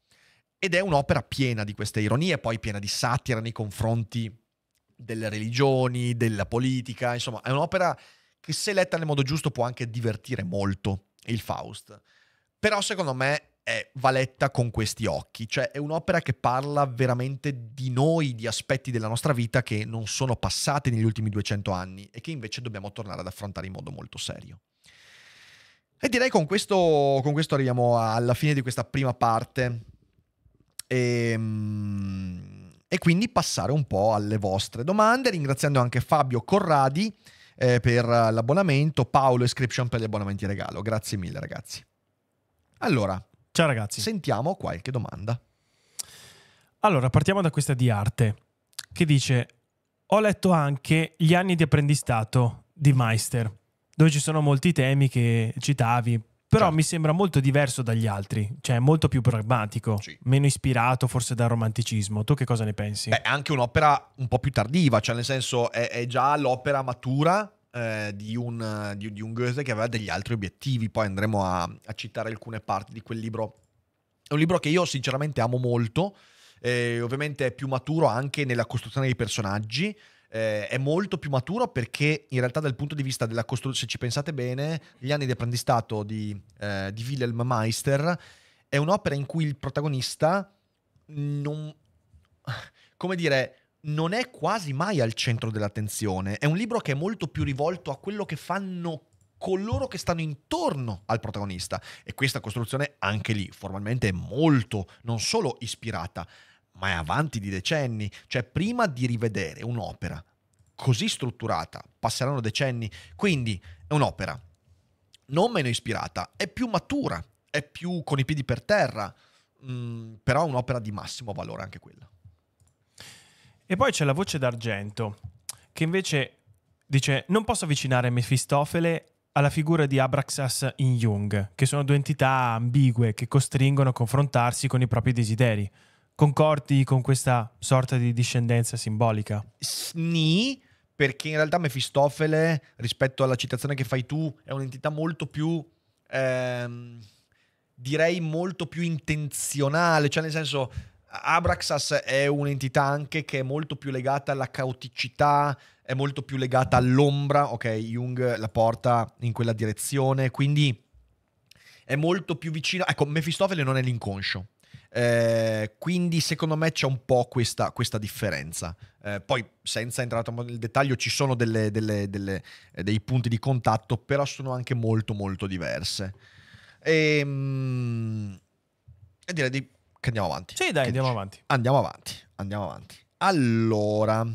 Speaker 1: Ed è un'opera piena di queste ironie, poi piena di satira nei confronti delle religioni, della politica, insomma, è un'opera che se letta nel modo giusto può anche divertire molto il Faust. Però secondo me è Valetta con questi occhi, cioè è un'opera che parla veramente di noi, di aspetti della nostra vita che non sono passati negli ultimi 200 anni e che invece dobbiamo tornare ad affrontare in modo molto serio. E direi con questo, con questo arriviamo alla fine di questa prima parte e, ehm, e quindi passare un po' alle vostre domande, ringraziando anche Fabio Corradi eh, per l'abbonamento, Paolo Escription per gli abbonamenti regalo, grazie mille ragazzi. Allora, Ciao ragazzi. Sentiamo qualche domanda.
Speaker 2: Allora, partiamo da questa di arte, che dice, ho letto anche gli anni di apprendistato di Meister, dove ci sono molti temi che citavi, però certo. mi sembra molto diverso dagli altri, cioè molto più pragmatico, sì. meno ispirato forse dal romanticismo. Tu che cosa ne pensi?
Speaker 1: Beh, è anche un'opera un po' più tardiva, cioè nel senso è, è già l'opera matura eh, di, un, di, di, un, Goethe che aveva degli altri obiettivi. Poi andremo a, a, citare alcune parti di quel libro. È un libro che io sinceramente amo molto, eh, ovviamente è più maturo anche nella costruzione dei personaggi. Eh, è molto più maturo perché in realtà dal punto di vista della costruzione, se ci pensate bene, gli anni di apprendistato di, eh, di Wilhelm Meister è un'opera in cui il protagonista non... come dire, non è quasi mai al centro dell'attenzione. È un libro che è molto più rivolto a quello che fanno coloro che stanno intorno al protagonista. E questa costruzione anche lì formalmente è molto, non solo ispirata, ma è avanti di decenni. Cioè prima di rivedere un'opera così strutturata, passeranno decenni. Quindi è un'opera non meno ispirata, è più matura, è più con i piedi per terra, mh, mm, però è un'opera di massimo valore anche quella. E poi c'è la voce
Speaker 2: d'argento, che invece dice non posso avvicinare Mefistofele alla figura di Abraxas in Jung, che sono due entità ambigue che costringono a confrontarsi con i propri desideri. Concordi con questa sorta di discendenza simbolica?
Speaker 1: Sni, perché in realtà Mefistofele, rispetto alla citazione che fai tu, è un'entità molto più... Ehm, direi molto più intenzionale, cioè nel senso Abraxas è un'entità anche che è molto più legata alla caoticità, è molto più legata all'ombra, ok? Jung la porta in quella direzione, quindi è molto più vicino. Ecco, Mefistofele non è l'inconscio. Eh, quindi secondo me c'è un po' questa, questa differenza. Eh, poi senza entrare nel dettaglio ci sono delle, delle, delle, eh, dei punti di contatto, però sono anche molto molto diverse. E, mh, e direi di che andiamo avanti. Sì, dai, che andiamo dici? avanti. Andiamo avanti, andiamo avanti. Allora,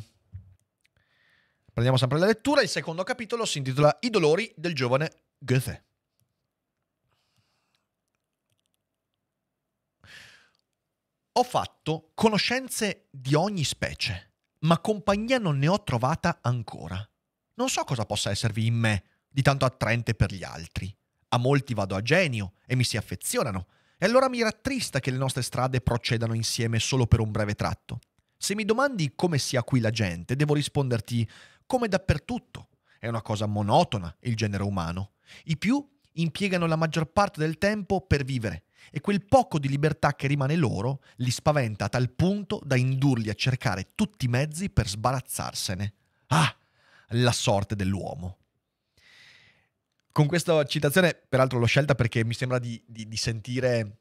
Speaker 1: prendiamo sempre la lettura. Il secondo capitolo si intitola I dolori del giovane Goethe. Ho fatto conoscenze di ogni specie, ma compagnia non ne ho trovata ancora. Non so cosa possa esservi in me di tanto attraente per gli altri. A molti vado a genio e mi si affezionano, e allora mi rattrista che le nostre strade procedano insieme solo per un breve tratto. Se mi domandi come sia qui la gente, devo risponderti come dappertutto. È una cosa monotona il genere umano. I più impiegano la maggior parte del tempo per vivere e quel poco di libertà che rimane loro li spaventa a tal punto da indurli a cercare tutti i mezzi per sbarazzarsene. Ah, la sorte dell'uomo con questa citazione, peraltro l'ho scelta perché mi sembra di, di, di sentire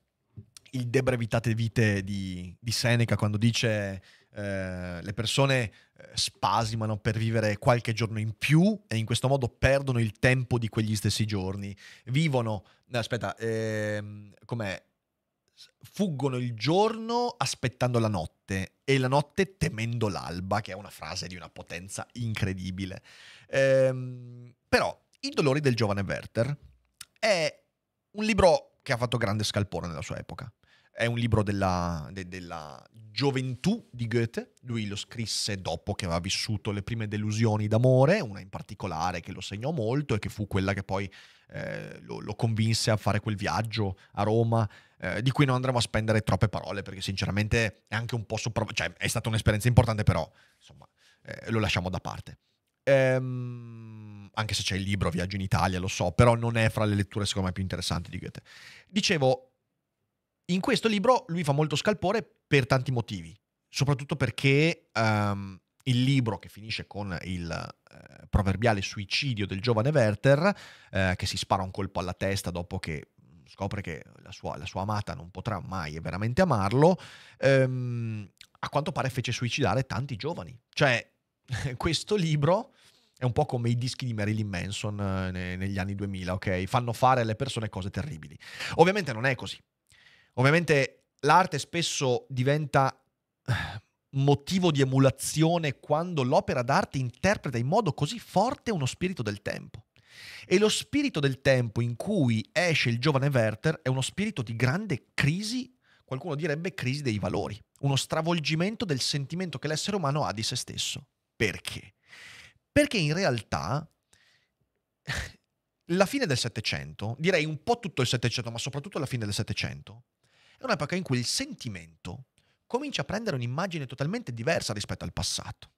Speaker 1: il debrevitate Vite di, di Seneca quando dice eh, le persone eh, spasimano per vivere qualche giorno in più e in questo modo perdono il tempo di quegli stessi giorni. Vivono, no, aspetta, ehm, com'è? Fuggono il giorno aspettando la notte e la notte temendo l'alba, che è una frase di una potenza incredibile. Ehm, però i dolori del giovane Werther è un libro che ha fatto grande scalpore nella sua epoca. È un libro della, de, della gioventù di Goethe. Lui lo scrisse dopo che aveva vissuto le prime delusioni d'amore, una in particolare che lo segnò molto e che fu quella che poi eh, lo, lo, convinse a fare quel viaggio a Roma, eh, di cui non andremo a spendere troppe parole perché sinceramente è anche un po' sopravvalutato. Cioè, è stata un'esperienza importante, però insomma, eh, lo lasciamo da parte. Ehm anche se c'è il libro Viaggio in Italia, lo so, però non è fra le letture secondo me più interessanti di Goethe. Dicevo, in questo libro lui fa molto scalpore per tanti motivi, soprattutto perché um, il libro che finisce con il eh, proverbiale suicidio del giovane Werther, eh, che si spara un colpo alla testa dopo che scopre che la sua, la sua amata non potrà mai veramente amarlo, ehm, a quanto pare fece suicidare tanti giovani. Cioè, questo libro è un po' come i dischi di Marilyn Manson eh, negli anni 2000, ok? Fanno fare alle persone cose terribili. Ovviamente non è così. Ovviamente l'arte spesso diventa eh, motivo di emulazione quando l'opera d'arte interpreta in modo così forte uno spirito del tempo. E lo spirito del tempo in cui esce il giovane Werther è uno spirito di grande crisi, qualcuno direbbe crisi dei valori, uno stravolgimento del sentimento che l'essere umano ha di se stesso. Perché? Perché in realtà la fine del Settecento, direi un po' tutto il Settecento, ma soprattutto la fine del Settecento, è un'epoca in cui il sentimento comincia a prendere un'immagine totalmente diversa rispetto al passato.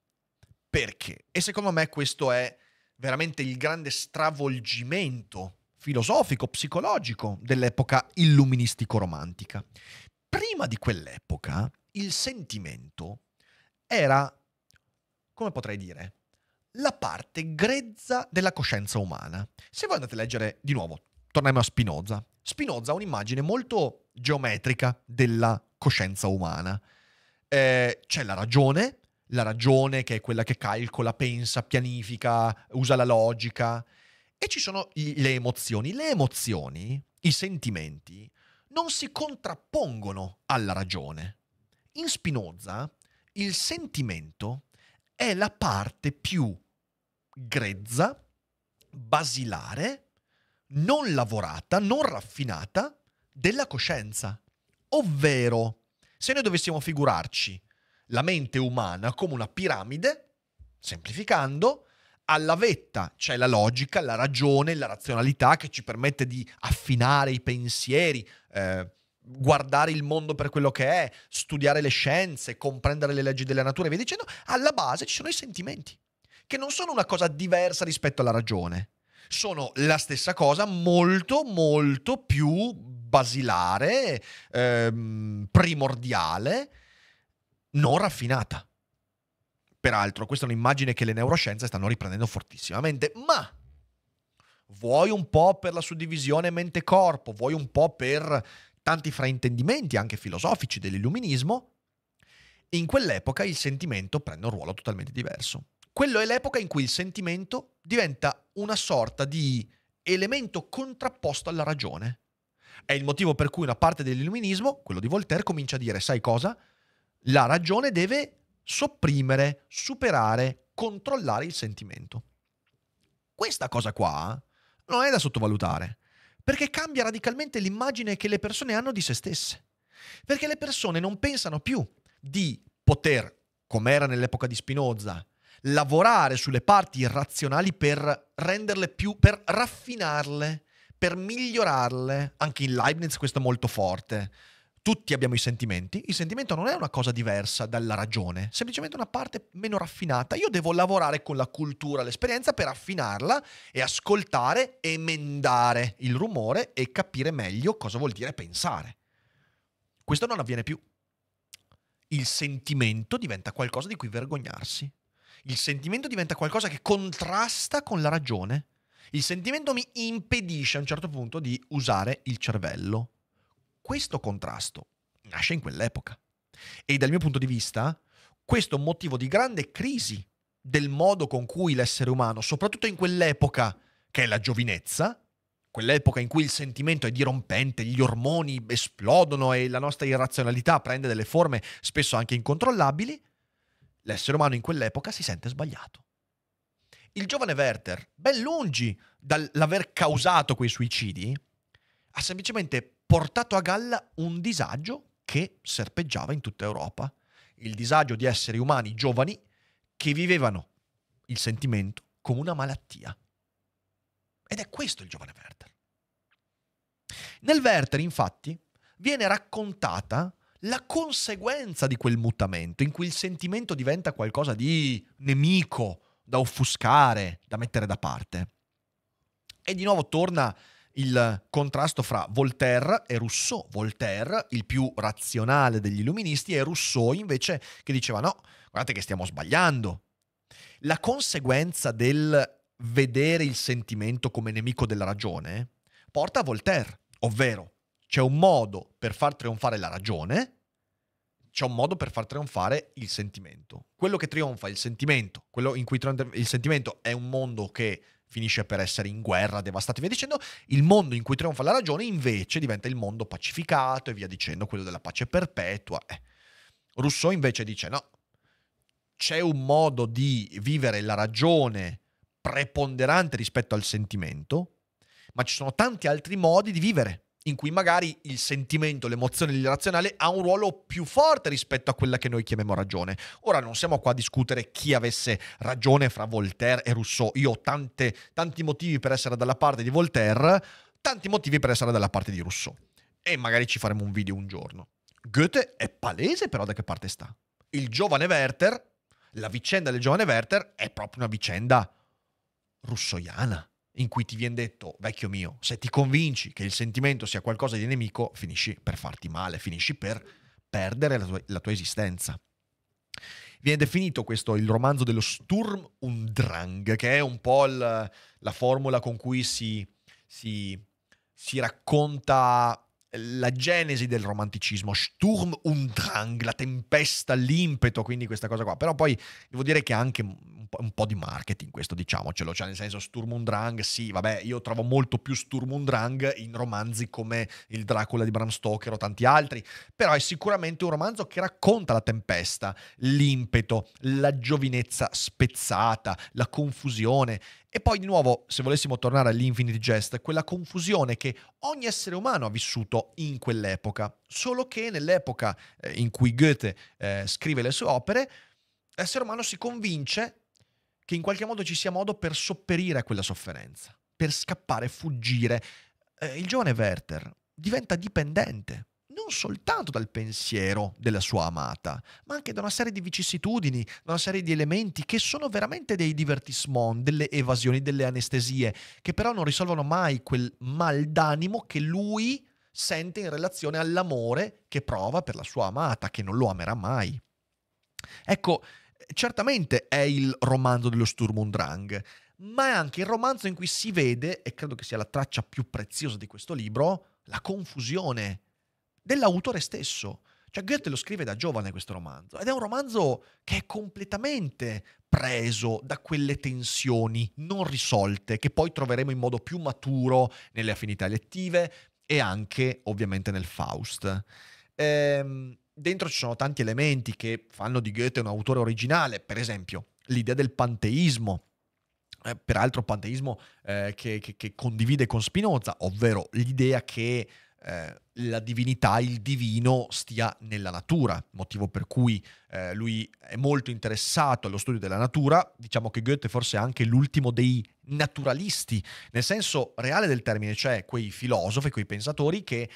Speaker 1: Perché? E secondo me questo è veramente il grande stravolgimento filosofico, psicologico dell'epoca illuministico-romantica. Prima di quell'epoca il sentimento era, come potrei dire, la parte grezza della coscienza umana. Se voi andate a leggere di nuovo, torniamo a Spinoza. Spinoza ha un'immagine molto geometrica della coscienza umana. Eh, c'è la ragione, la ragione che è quella che calcola, pensa, pianifica, usa la logica, e ci sono i, le emozioni. Le emozioni, i sentimenti, non si contrappongono alla ragione. In Spinoza il sentimento è la parte più grezza, basilare, non lavorata, non raffinata della coscienza. Ovvero, se noi dovessimo figurarci la mente umana come una piramide, semplificando, alla vetta c'è la logica, la ragione, la razionalità che ci permette di affinare i pensieri, eh, guardare il mondo per quello che è, studiare le scienze, comprendere le leggi della natura e via dicendo. Alla base ci sono i sentimenti che non sono una cosa diversa rispetto alla ragione. Sono la stessa cosa, molto, molto più basilare, ehm, primordiale, non raffinata. Peraltro, questa è un'immagine che le neuroscienze stanno riprendendo fortissimamente, ma vuoi un po' per la suddivisione mente-corpo, vuoi un po' per tanti fraintendimenti anche filosofici dell'illuminismo, in quell'epoca il sentimento prende un ruolo totalmente diverso quello è l'epoca in cui il sentimento diventa una sorta di elemento contrapposto alla ragione. È il motivo per cui una parte dell'illuminismo, quello di Voltaire, comincia a dire, sai cosa? La ragione deve sopprimere, superare, controllare il sentimento. Questa cosa qua non è da sottovalutare, perché cambia radicalmente l'immagine che le persone hanno di se stesse. Perché le persone non pensano più di poter, come era nell'epoca di Spinoza, lavorare sulle parti razionali per renderle più, per raffinarle, per migliorarle. Anche in Leibniz questo è molto forte. Tutti abbiamo i sentimenti, il sentimento non è una cosa diversa dalla ragione, semplicemente una parte meno raffinata. Io devo lavorare con la cultura, l'esperienza per affinarla e ascoltare, emendare il rumore e capire meglio cosa vuol dire pensare. Questo non avviene più. Il sentimento diventa qualcosa di cui vergognarsi. Il sentimento diventa qualcosa che contrasta con la ragione. Il sentimento mi impedisce a un certo punto di usare il cervello. Questo contrasto nasce in quell'epoca. E dal mio punto di vista, questo è un motivo di grande crisi del modo con cui l'essere umano, soprattutto in quell'epoca che è la giovinezza, quell'epoca in cui il sentimento è dirompente, gli ormoni esplodono e la nostra irrazionalità prende delle forme spesso anche incontrollabili, l'essere umano in quell'epoca si sente sbagliato. Il giovane Werther, ben lungi dall'aver causato quei suicidi, ha semplicemente portato a galla un disagio che serpeggiava in tutta Europa, il disagio di esseri umani giovani che vivevano il sentimento come una malattia. Ed è questo il giovane Werther. Nel Werther, infatti, viene raccontata la conseguenza di quel mutamento, in cui il sentimento diventa qualcosa di nemico, da offuscare, da mettere da parte. E di nuovo torna il contrasto fra Voltaire e Rousseau. Voltaire, il più razionale degli illuministi, e Rousseau invece che diceva no, guardate che stiamo sbagliando. La conseguenza del vedere il sentimento come nemico della ragione porta a Voltaire, ovvero c'è un modo per far trionfare la ragione, c'è un modo per far trionfare il sentimento. Quello che trionfa è il sentimento, quello in cui trionfa il sentimento è un mondo che finisce per essere in guerra, devastato e via dicendo, il mondo in cui trionfa la ragione invece diventa il mondo pacificato e via dicendo, quello della pace perpetua. Eh. Rousseau invece dice no, c'è un modo di vivere la ragione preponderante rispetto al sentimento, ma ci sono tanti altri modi di vivere in cui magari il sentimento, l'emozione, l'irrazionale ha un ruolo più forte rispetto a quella che noi chiamiamo ragione. Ora non siamo qua a discutere chi avesse ragione fra Voltaire e Rousseau. Io ho tante, tanti motivi per essere dalla parte di Voltaire, tanti motivi per essere dalla parte di Rousseau. E magari ci faremo un video un giorno. Goethe è palese però da che parte sta. Il giovane Werther, la vicenda del giovane Werther è proprio una vicenda russoiana in cui ti viene detto, vecchio mio, se ti convinci che il sentimento sia qualcosa di nemico, finisci per farti male, finisci per perdere la tua, la tua esistenza. Viene definito questo il romanzo dello Sturm und Drang, che è un po' il, la formula con cui si, si, si racconta la genesi del romanticismo, Sturm und Drang, la tempesta, l'impeto, quindi questa cosa qua. Però poi devo dire che anche un po', un po', di marketing questo, diciamocelo, cioè nel senso Sturm und Drang, sì, vabbè, io trovo molto più Sturm und Drang in romanzi come Il Dracula di Bram Stoker o tanti altri, però è sicuramente un romanzo che racconta la tempesta, l'impeto, la giovinezza spezzata, la confusione e poi di nuovo, se volessimo tornare all'Infinite Jest, quella confusione che ogni essere umano ha vissuto in quell'epoca, solo che nell'epoca eh, in cui Goethe eh, scrive le sue opere, l'essere umano si convince che in qualche modo ci sia modo per sopperire a quella sofferenza, per scappare, fuggire. Eh, il giovane Werther diventa dipendente non soltanto dal pensiero della sua amata, ma anche da una serie di vicissitudini, da una serie di elementi che sono veramente dei divertissement, delle evasioni, delle anestesie, che però non risolvono mai quel mal d'animo che lui sente in relazione all'amore che prova per la sua amata, che non lo amerà mai. Ecco, certamente è il romanzo dello Sturm und Drang, ma è anche il romanzo in cui si vede, e credo che sia la traccia più preziosa di questo libro, la confusione dell'autore stesso. Cioè Goethe lo scrive da giovane questo romanzo ed è un romanzo che è completamente preso da quelle tensioni non risolte che poi troveremo in modo più maturo nelle affinità elettive e anche ovviamente nel Faust. Ehm, dentro ci sono tanti elementi che fanno di Goethe un autore originale, per esempio l'idea del panteismo, eh, peraltro panteismo eh, che, che, che condivide con Spinoza, ovvero l'idea che eh, la divinità, il divino stia nella natura, motivo per cui eh, lui è molto interessato allo studio della natura. Diciamo che Goethe forse è anche l'ultimo dei naturalisti, nel senso reale del termine, cioè quei filosofi, quei pensatori che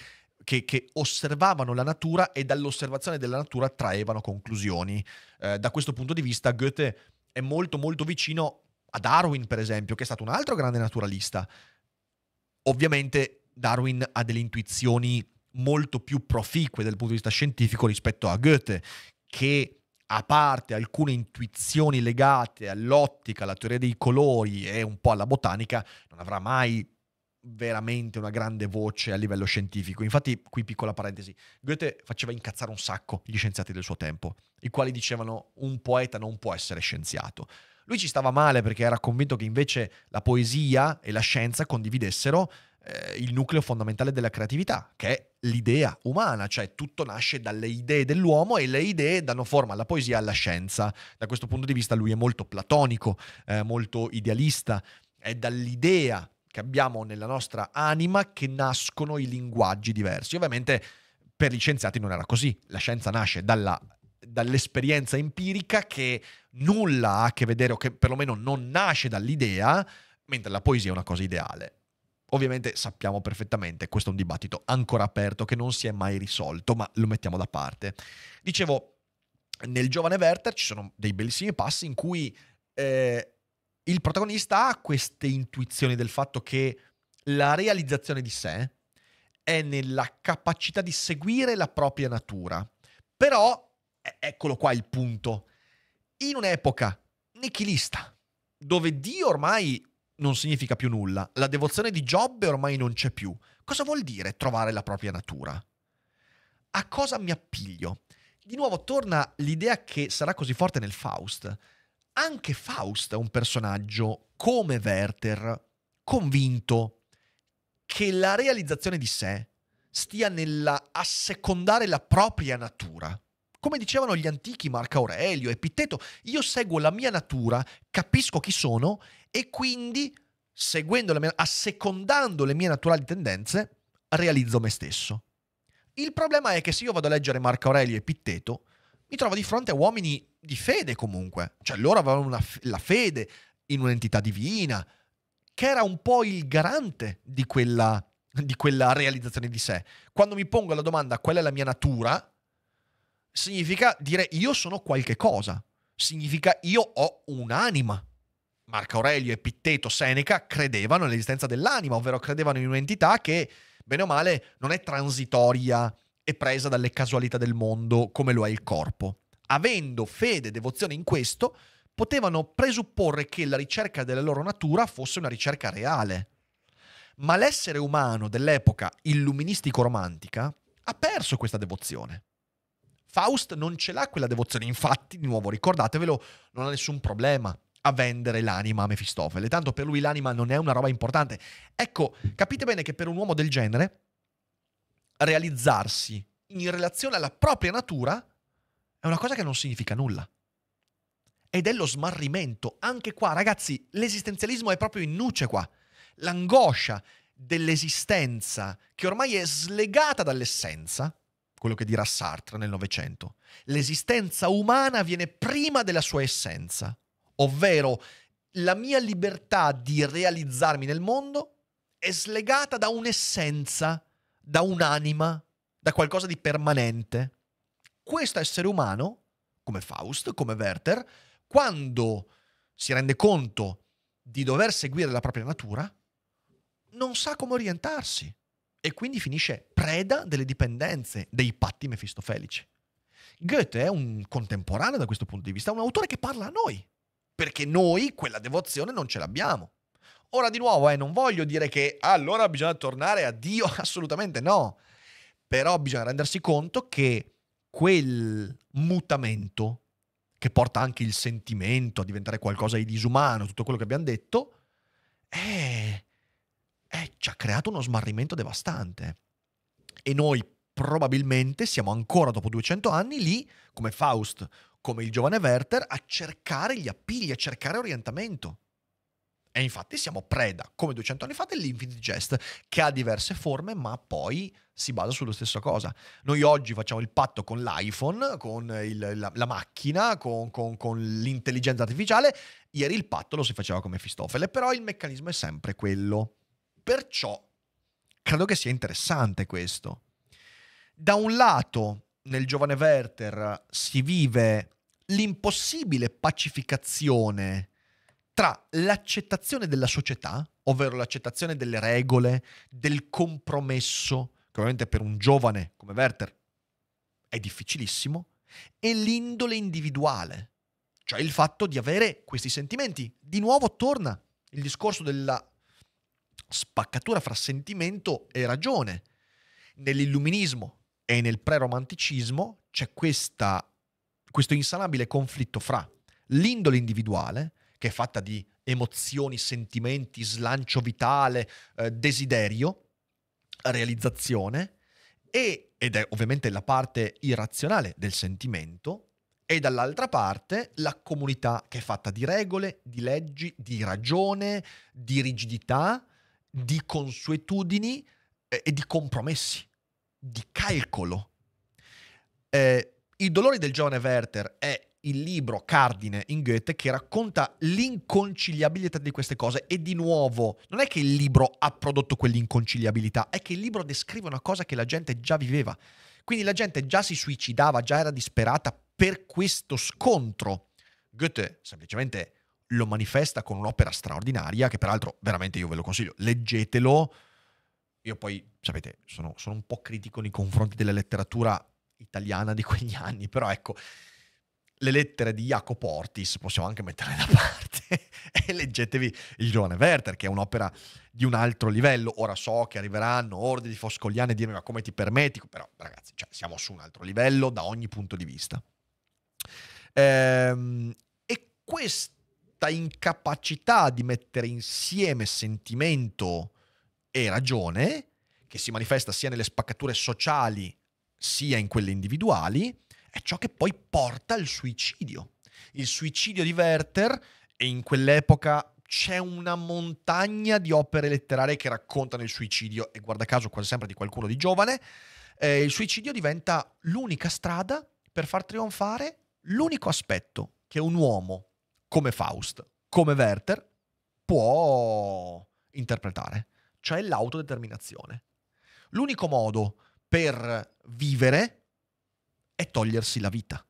Speaker 1: che, che, osservavano la natura e dall'osservazione della natura traevano conclusioni. Eh, da questo punto di vista Goethe è molto molto vicino a Darwin, per esempio, che è stato un altro grande naturalista. Ovviamente Darwin ha delle intuizioni molto più proficue dal punto di vista scientifico rispetto a Goethe, che a parte alcune intuizioni legate all'ottica, alla teoria dei colori e un po' alla botanica, non avrà mai veramente una grande voce a livello scientifico. Infatti, qui piccola parentesi, Goethe faceva incazzare un sacco gli scienziati del suo tempo, i quali dicevano un poeta non può essere scienziato. Lui ci stava male perché era convinto che invece la poesia e la scienza condividessero eh, il nucleo fondamentale della creatività, che è l'idea umana, cioè tutto nasce dalle idee dell'uomo e le idee danno forma alla poesia e alla scienza. Da questo punto di vista lui è molto platonico, eh, molto idealista, è dall'idea che abbiamo nella nostra anima che nascono i linguaggi diversi. Ovviamente per gli scienziati non era così, la scienza nasce dalla, dall'esperienza empirica che nulla ha a che vedere o che perlomeno non nasce dall'idea, mentre la poesia è una cosa ideale. Ovviamente sappiamo perfettamente, questo è un dibattito ancora aperto che non si è mai risolto, ma lo mettiamo da parte. Dicevo, nel giovane Werther ci sono dei bellissimi passi in cui eh, il protagonista ha queste intuizioni del fatto che la realizzazione di sé è nella capacità di seguire la propria natura. Però, eccolo qua il punto, in un'epoca nichilista, dove Dio ormai non significa più nulla, la devozione di Giobbe ormai non c'è più. Cosa vuol dire trovare la propria natura? A cosa mi appiglio? Di nuovo torna l'idea che sarà così forte nel Faust. Anche Faust è un personaggio, come Werther, convinto che la realizzazione di sé stia nella assecondare la propria natura. Come dicevano gli antichi Marco Aurelio, Epitteto, io seguo la mia natura, capisco chi sono e quindi, seguendo la mia, assecondando le mie naturali tendenze, realizzo me stesso. Il problema è che se io vado a leggere Marco Aurelio e Epitteto, mi trovo di fronte a uomini di fede comunque, cioè loro avevano f- la fede in un'entità divina, che era un po' il garante di quella, di quella realizzazione di sé. Quando mi pongo la domanda qual è la mia natura, significa dire io sono qualche cosa, significa io ho un'anima. Marco Aurelio, Epitteto, Seneca credevano nell'esistenza dell'anima, ovvero credevano in un'entità che, bene o male, non è transitoria e presa dalle casualità del mondo come lo è il corpo. Avendo fede e devozione in questo, potevano presupporre che la ricerca della loro natura fosse una ricerca reale. Ma l'essere umano dell'epoca illuministico-romantica ha perso questa devozione. Faust non ce l'ha quella devozione, infatti, di nuovo ricordatevelo, non ha nessun problema a vendere l'anima a Mefistofele, tanto per lui l'anima non è una roba importante. Ecco, capite bene che per un uomo del genere realizzarsi in relazione alla propria natura è una cosa che non significa nulla. Ed è lo smarrimento. Anche qua, ragazzi, l'esistenzialismo è proprio in nuce qua. L'angoscia dell'esistenza, che ormai è slegata dall'essenza, quello che dirà Sartre nel Novecento. L'esistenza umana viene prima della sua essenza, ovvero la mia libertà di realizzarmi nel mondo è slegata da un'essenza, da un'anima, da qualcosa di permanente. Questo essere umano, come Faust, come Werther, quando si rende conto di dover seguire la propria natura, non sa come orientarsi e quindi finisce preda delle dipendenze dei patti mefistofelici. Goethe è un contemporaneo da questo punto di vista, un autore che parla a noi, perché noi quella devozione non ce l'abbiamo. Ora di nuovo, eh, non voglio dire che allora bisogna tornare a Dio, assolutamente no, però bisogna rendersi conto che quel mutamento che porta anche il sentimento a diventare qualcosa di disumano, tutto quello che abbiamo detto, è eh, ci ha creato uno smarrimento devastante. E noi probabilmente siamo ancora dopo 200 anni lì, come Faust, come il giovane Werther, a cercare gli appigli, a cercare orientamento. E infatti siamo preda, come 200 anni fa, dell'Infinite Jest, che ha diverse forme, ma poi si basa sulla stessa cosa. Noi oggi facciamo il patto con l'iPhone, con il, la, la, macchina, con, con, con, l'intelligenza artificiale. Ieri il patto lo si faceva come Fistofele, però il meccanismo è sempre quello. Perciò credo che sia interessante questo. Da un lato, nel giovane Werther si vive l'impossibile pacificazione tra l'accettazione della società, ovvero l'accettazione delle regole, del compromesso, che ovviamente per un giovane come Werther è difficilissimo, e l'indole individuale, cioè il fatto di avere questi sentimenti. Di nuovo torna il discorso della spaccatura fra sentimento e ragione. Nell'illuminismo e nel preromanticismo c'è questa, questo insanabile conflitto fra l'indole individuale, che è fatta di emozioni, sentimenti, slancio vitale, eh, desiderio, realizzazione, e, ed è ovviamente la parte irrazionale del sentimento, e dall'altra parte la comunità che è fatta di regole, di leggi, di ragione, di rigidità di consuetudini eh, e di compromessi, di calcolo. Eh, I dolori del giovane Werther è il libro cardine in Goethe che racconta l'inconciliabilità di queste cose e di nuovo non è che il libro ha prodotto quell'inconciliabilità, è che il libro descrive una cosa che la gente già viveva. Quindi la gente già si suicidava, già era disperata per questo scontro. Goethe semplicemente lo manifesta con un'opera straordinaria che peraltro veramente io ve lo consiglio, leggetelo. Io poi, sapete, sono, sono un po' critico nei confronti della letteratura italiana di quegli anni, però ecco, le lettere di Jacopo Ortis possiamo anche metterle da parte e leggetevi Il giovane Werther, che è un'opera di un altro livello. Ora so che arriveranno ordini foscogliani e dirmi ma come ti permetti, però ragazzi, cioè, siamo su un altro livello da ogni punto di vista. Ehm, e questo questa incapacità di mettere insieme sentimento e ragione, che si manifesta sia nelle spaccature sociali sia in quelle individuali, è ciò che poi porta al suicidio. Il suicidio di Werther, e in quell'epoca c'è una montagna di opere letterarie che raccontano il suicidio, e guarda caso quasi sempre di qualcuno di giovane, eh, il suicidio diventa l'unica strada per far trionfare l'unico aspetto che un uomo come Faust, come Werther, può interpretare, cioè l'autodeterminazione. L'unico modo per vivere è togliersi la vita.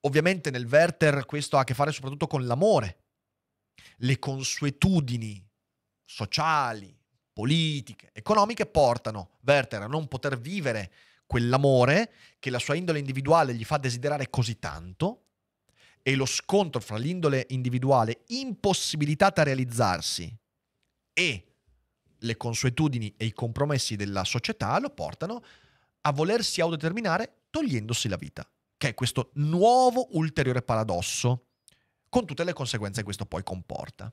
Speaker 1: Ovviamente nel Werther questo ha a che fare soprattutto con l'amore, le consuetudini sociali, politiche, economiche portano Werther a non poter vivere quell'amore che la sua indole individuale gli fa desiderare così tanto e lo scontro fra l'indole individuale impossibilitata a realizzarsi e le consuetudini e i compromessi della società lo portano a volersi autodeterminare togliendosi la vita, che è questo nuovo ulteriore paradosso, con tutte le conseguenze che questo poi comporta.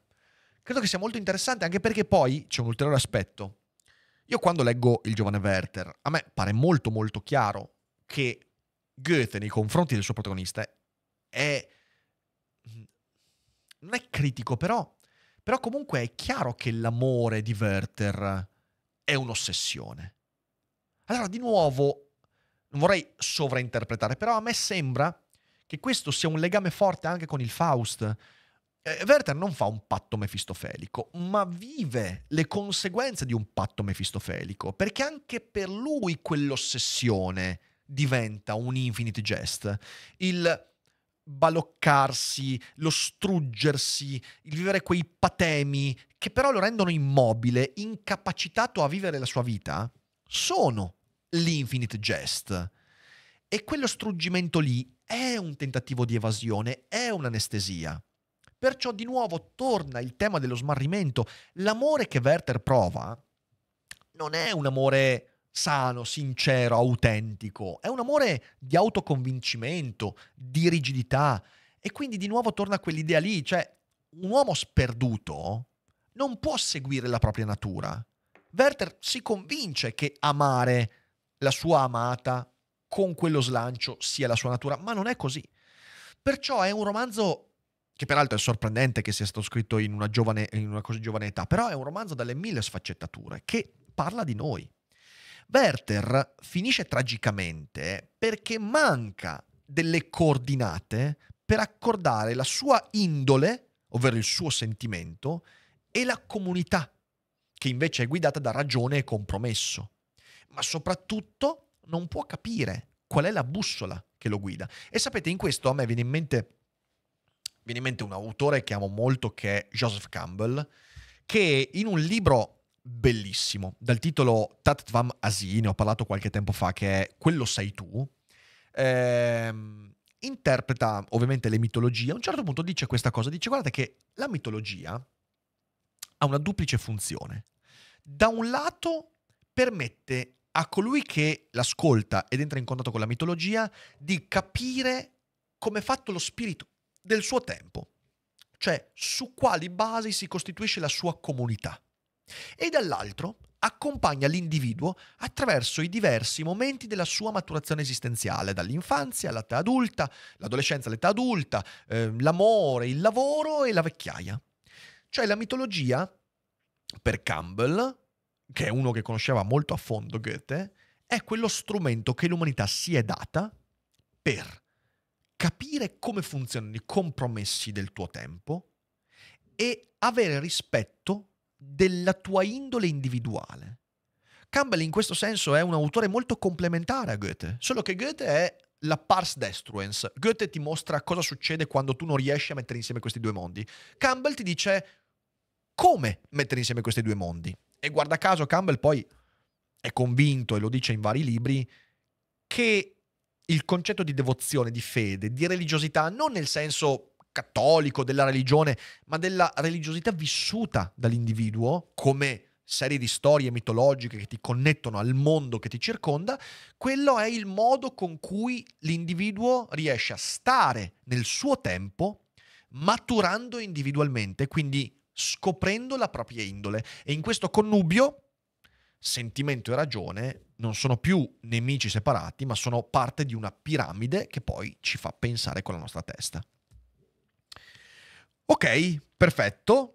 Speaker 1: Credo che sia molto interessante anche perché poi c'è un ulteriore aspetto. Io quando leggo il giovane Werther, a me pare molto molto chiaro che Goethe nei confronti del suo protagonista è non è critico, però, però comunque è chiaro che l'amore di Werther è un'ossessione. Allora, di nuovo, non vorrei sovrainterpretare, però a me sembra che questo sia un legame forte anche con il Faust. Eh, Werther non fa un patto mefistofelico, ma vive le conseguenze di un patto mefistofelico, perché anche per lui quell'ossessione diventa un infinite jest. Il baloccarsi, lo struggersi, il vivere quei patemi che però lo rendono immobile, incapacitato a vivere la sua vita, sono l'infinite jest. E quello struggimento lì è un tentativo di evasione, è un'anestesia. Perciò di nuovo torna il tema dello smarrimento. L'amore che Werther prova non è un amore sano, sincero, autentico. È un amore di autoconvincimento, di rigidità. E quindi di nuovo torna quell'idea lì, cioè un uomo sperduto non può seguire la propria natura. Werther si convince che amare la sua amata con quello slancio sia la sua natura, ma non è così. Perciò è un romanzo che peraltro è sorprendente che sia stato scritto in una, giovane, in una così giovane età, però è un romanzo dalle mille sfaccettature che parla di noi. Werther finisce tragicamente perché manca delle coordinate per accordare la sua indole, ovvero il suo sentimento, e la comunità, che invece è guidata da ragione e compromesso. Ma soprattutto non può capire qual è la bussola che lo guida. E sapete, in questo a me viene in mente, viene in mente un autore che amo molto, che è Joseph Campbell, che in un libro bellissimo, dal titolo Tatvam Asi, ne ho parlato qualche tempo fa, che è Quello sei tu. Ehm, interpreta ovviamente le mitologie. A un certo punto dice questa cosa, dice guardate che la mitologia ha una duplice funzione. Da un lato permette a colui che l'ascolta ed entra in contatto con la mitologia di capire come è fatto lo spirito del suo tempo, cioè su quali basi si costituisce la sua comunità e dall'altro accompagna l'individuo attraverso i diversi momenti della sua maturazione esistenziale, dall'infanzia all'età adulta, l'adolescenza all'età adulta, eh, l'amore, il lavoro e la vecchiaia. Cioè la mitologia, per Campbell, che è uno che conosceva molto a fondo Goethe, è quello strumento che l'umanità si è data per capire come funzionano i compromessi del tuo tempo e avere rispetto della tua indole individuale. Campbell in questo senso è un autore molto complementare a Goethe, solo che Goethe è la pars destruens. Goethe ti mostra cosa succede quando tu non riesci a mettere insieme questi due mondi. Campbell ti dice come mettere insieme questi due mondi. E guarda caso Campbell poi è convinto, e lo dice in vari libri, che il concetto di devozione, di fede, di religiosità, non nel senso cattolico, della religione, ma della religiosità vissuta dall'individuo come serie di storie mitologiche che ti connettono al mondo che ti circonda, quello è il modo con cui l'individuo riesce a stare nel suo tempo maturando individualmente, quindi scoprendo la propria indole. E in questo connubio sentimento e ragione non sono più nemici separati, ma sono parte di una piramide che poi ci fa pensare con la nostra testa. Ok, perfetto.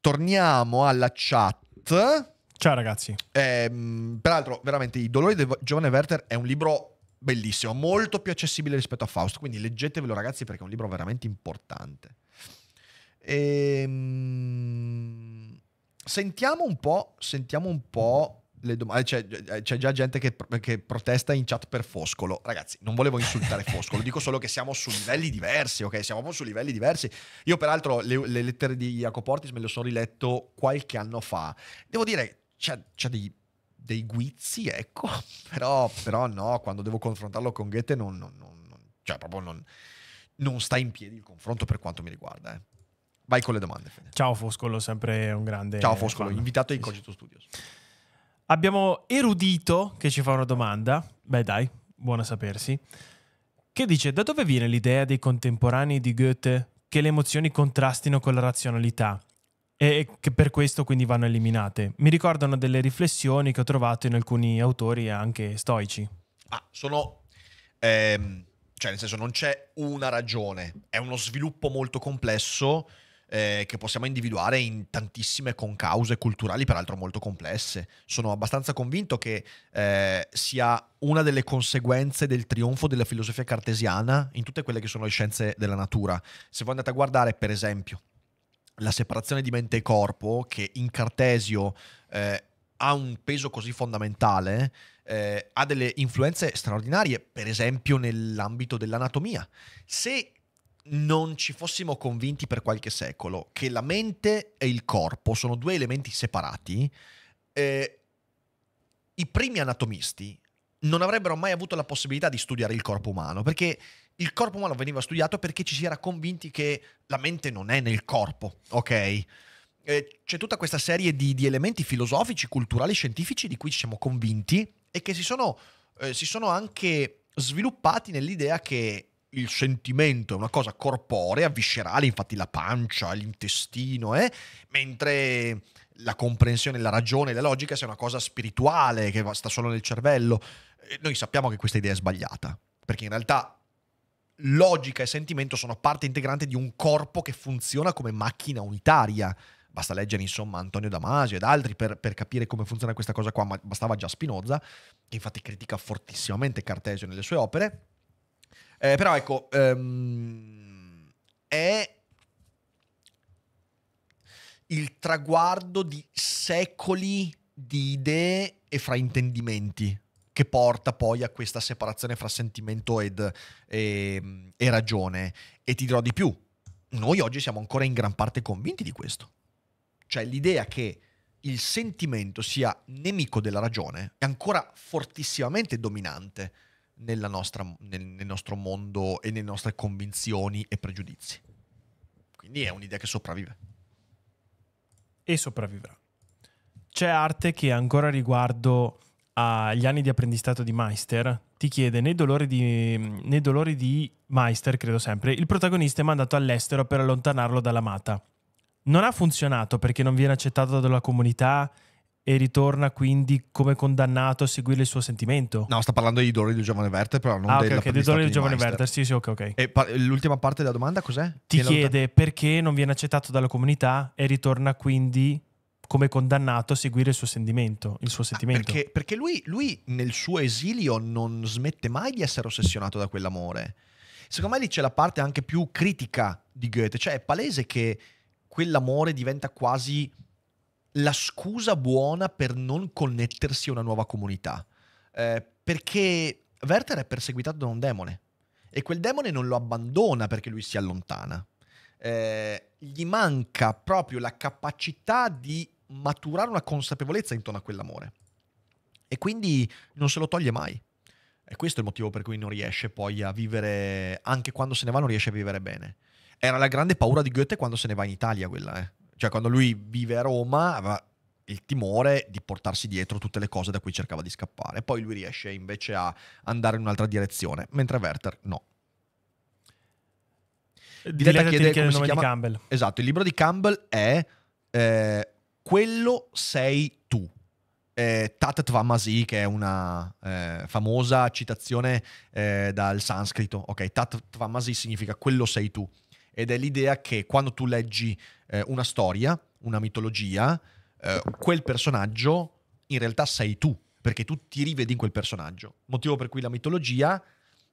Speaker 1: Torniamo alla chat. Ciao ragazzi. Eh, peraltro, veramente, I dolori del Giovane Werther è un libro bellissimo, molto più accessibile rispetto a Faust, quindi leggetevelo ragazzi perché è un libro veramente importante. E... Ehm, sentiamo un po', sentiamo un po' domande, eh, c'è, eh, c'è, già gente che, che, protesta in chat per Foscolo. Ragazzi, non volevo insultare Foscolo, dico solo che siamo su livelli diversi, ok? Siamo proprio su livelli diversi. Io, peraltro, le, le lettere di Jacoportis me le sono riletto qualche anno fa. Devo dire, c'è, c'è dei, dei, guizzi, ecco, però, però, no, quando devo confrontarlo con Goethe, non, non, non, non cioè, proprio non, sta in piedi il confronto per quanto mi riguarda, eh. Vai con le domande. Fede.
Speaker 2: Ciao Foscolo, sempre un grande. Ciao Foscolo, fan. invitato ai Cogito Studios. Abbiamo Erudito che ci fa una domanda. Beh, dai, buona sapersi. Che dice: Da dove viene l'idea dei contemporanei di Goethe che le emozioni contrastino con la razionalità e che per questo quindi vanno eliminate? Mi ricordano delle riflessioni che ho trovato in alcuni autori anche stoici.
Speaker 1: Ah, sono. Ehm, cioè, nel senso, non c'è una ragione, è uno sviluppo molto complesso eh, che possiamo individuare in tantissime concause culturali, peraltro molto complesse. Sono abbastanza convinto che eh, sia una delle conseguenze del trionfo della filosofia cartesiana in tutte quelle che sono le scienze della natura. Se voi andate a guardare, per esempio, la separazione di mente e corpo, che in Cartesio eh, ha un peso così fondamentale, eh, ha delle influenze straordinarie, per esempio nell'ambito dell'anatomia. Se non ci fossimo convinti per qualche secolo che la mente e il corpo sono due elementi separati, eh, i primi anatomisti non avrebbero mai avuto la possibilità di studiare il corpo umano, perché il corpo umano veniva studiato perché ci si era convinti che la mente non è nel corpo, ok? Eh, c'è tutta questa serie di, di, elementi filosofici, culturali, scientifici di cui ci siamo convinti e che si sono, eh, si sono anche sviluppati nell'idea che il sentimento è una cosa corporea, viscerale, infatti la pancia, l'intestino, eh? mentre la comprensione, la ragione, la logica sia una cosa spirituale che sta solo nel cervello. E eh, noi sappiamo che questa idea è sbagliata, perché in realtà logica e sentimento sono parte integrante di un corpo che funziona come macchina unitaria. Basta leggere insomma Antonio Damasio ed altri per, per capire come funziona questa cosa qua, ma bastava già Spinoza, che infatti critica fortissimamente Cartesio nelle sue opere eh, però ecco, um, è il traguardo di secoli di idee e fraintendimenti che porta poi a questa separazione fra sentimento ed, e, ehm, e ragione. E ti dirò di più, noi oggi siamo ancora in gran parte convinti di questo. Cioè l'idea che il sentimento sia nemico della ragione è ancora fortissimamente dominante nostra, nel, nel nostro mondo e nelle nostre convinzioni e pregiudizi. Quindi è un'idea che sopravvive. E sopravviverà.
Speaker 2: C'è arte che ancora riguardo agli anni di apprendistato di Meister ti chiede nei dolori di, nei dolori di Meister, credo sempre, il protagonista è mandato all'estero per allontanarlo dall'amata. Non ha funzionato perché non viene accettato dalla comunità e ritorna quindi come condannato a seguire il suo sentimento.
Speaker 1: No, sta parlando di dolori del giovane Werther, però non ah, okay, della okay, di dolori del giovane Meister. Werther. Sì, sì, ok, ok. E pa- l'ultima parte della domanda cos'è? Ti che
Speaker 2: chiede perché non viene accettato dalla comunità e ritorna quindi come condannato a
Speaker 1: seguire il suo sentimento. Il suo ah, sentimento. Ah, perché, perché lui, lui nel suo esilio non smette mai di essere ossessionato da quell'amore. Secondo me lì c'è la parte anche più critica di Goethe, cioè è palese che quell'amore diventa quasi la scusa buona per non connettersi a una nuova comunità. Eh, perché Werther è perseguitato da un demone e quel demone non lo abbandona perché lui si allontana. Eh, gli manca proprio la capacità di maturare una consapevolezza intorno a quell'amore. E quindi non se lo toglie mai. E questo è il motivo per cui non riesce poi a vivere, anche quando se ne va non riesce a vivere bene. Era la grande paura di Goethe quando se ne va in Italia quella, eh cioè quando lui vive a Roma aveva il timore di portarsi dietro tutte le cose da cui cercava di scappare. Poi lui riesce invece a andare in un'altra direzione, mentre Werther no. Eh, Diletta chiede, chiede il nome di Campbell. Esatto, il libro di Campbell è eh, Quello sei tu. Eh, Tat Tvamasi, che è una eh, famosa citazione eh, dal sanscrito. Ok, Tat Tvamasi significa quello sei tu ed è l'idea che quando tu leggi eh, una storia, una mitologia, eh, quel personaggio in realtà sei tu, perché tu ti rivedi in quel personaggio. Motivo per cui la mitologia ha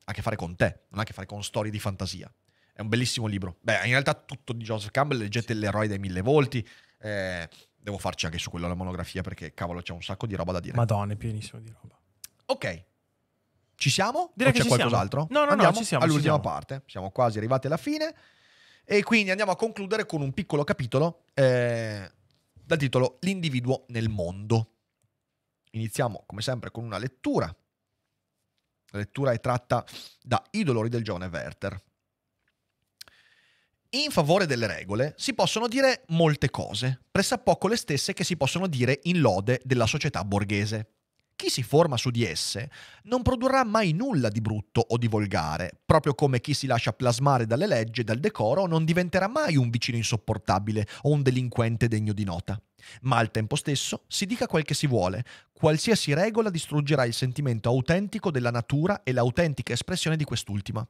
Speaker 1: a che fare con te, non ha a che fare con storie di fantasia. È un bellissimo libro. Beh, in realtà tutto di Joseph Campbell, leggete L'eroe dei mille volti. Eh, devo farci anche su quello la monografia perché cavolo c'è un sacco di roba da dire. Madonna, è pienissimo di roba. Ok, ci siamo? Direi o che c'è qualcos'altro? Siamo. No, no, Andiamo no, ci siamo. All'ultima ci siamo. parte, siamo quasi arrivati alla fine. E quindi andiamo a concludere con un piccolo capitolo eh, dal titolo L'individuo nel mondo. Iniziamo come sempre con una lettura. La lettura è tratta da I dolori del giovane Werther. In favore delle regole si possono dire molte cose, pressappoco le stesse che si possono dire in lode della società borghese chi si forma su di esse non produrrà mai nulla di brutto o di volgare, proprio come chi si lascia plasmare dalle leggi e dal decoro non diventerà mai un vicino insopportabile o un delinquente degno di nota. Ma al tempo stesso si dica quel che si vuole, qualsiasi regola distruggerà il sentimento autentico della natura e l'autentica espressione di quest'ultima.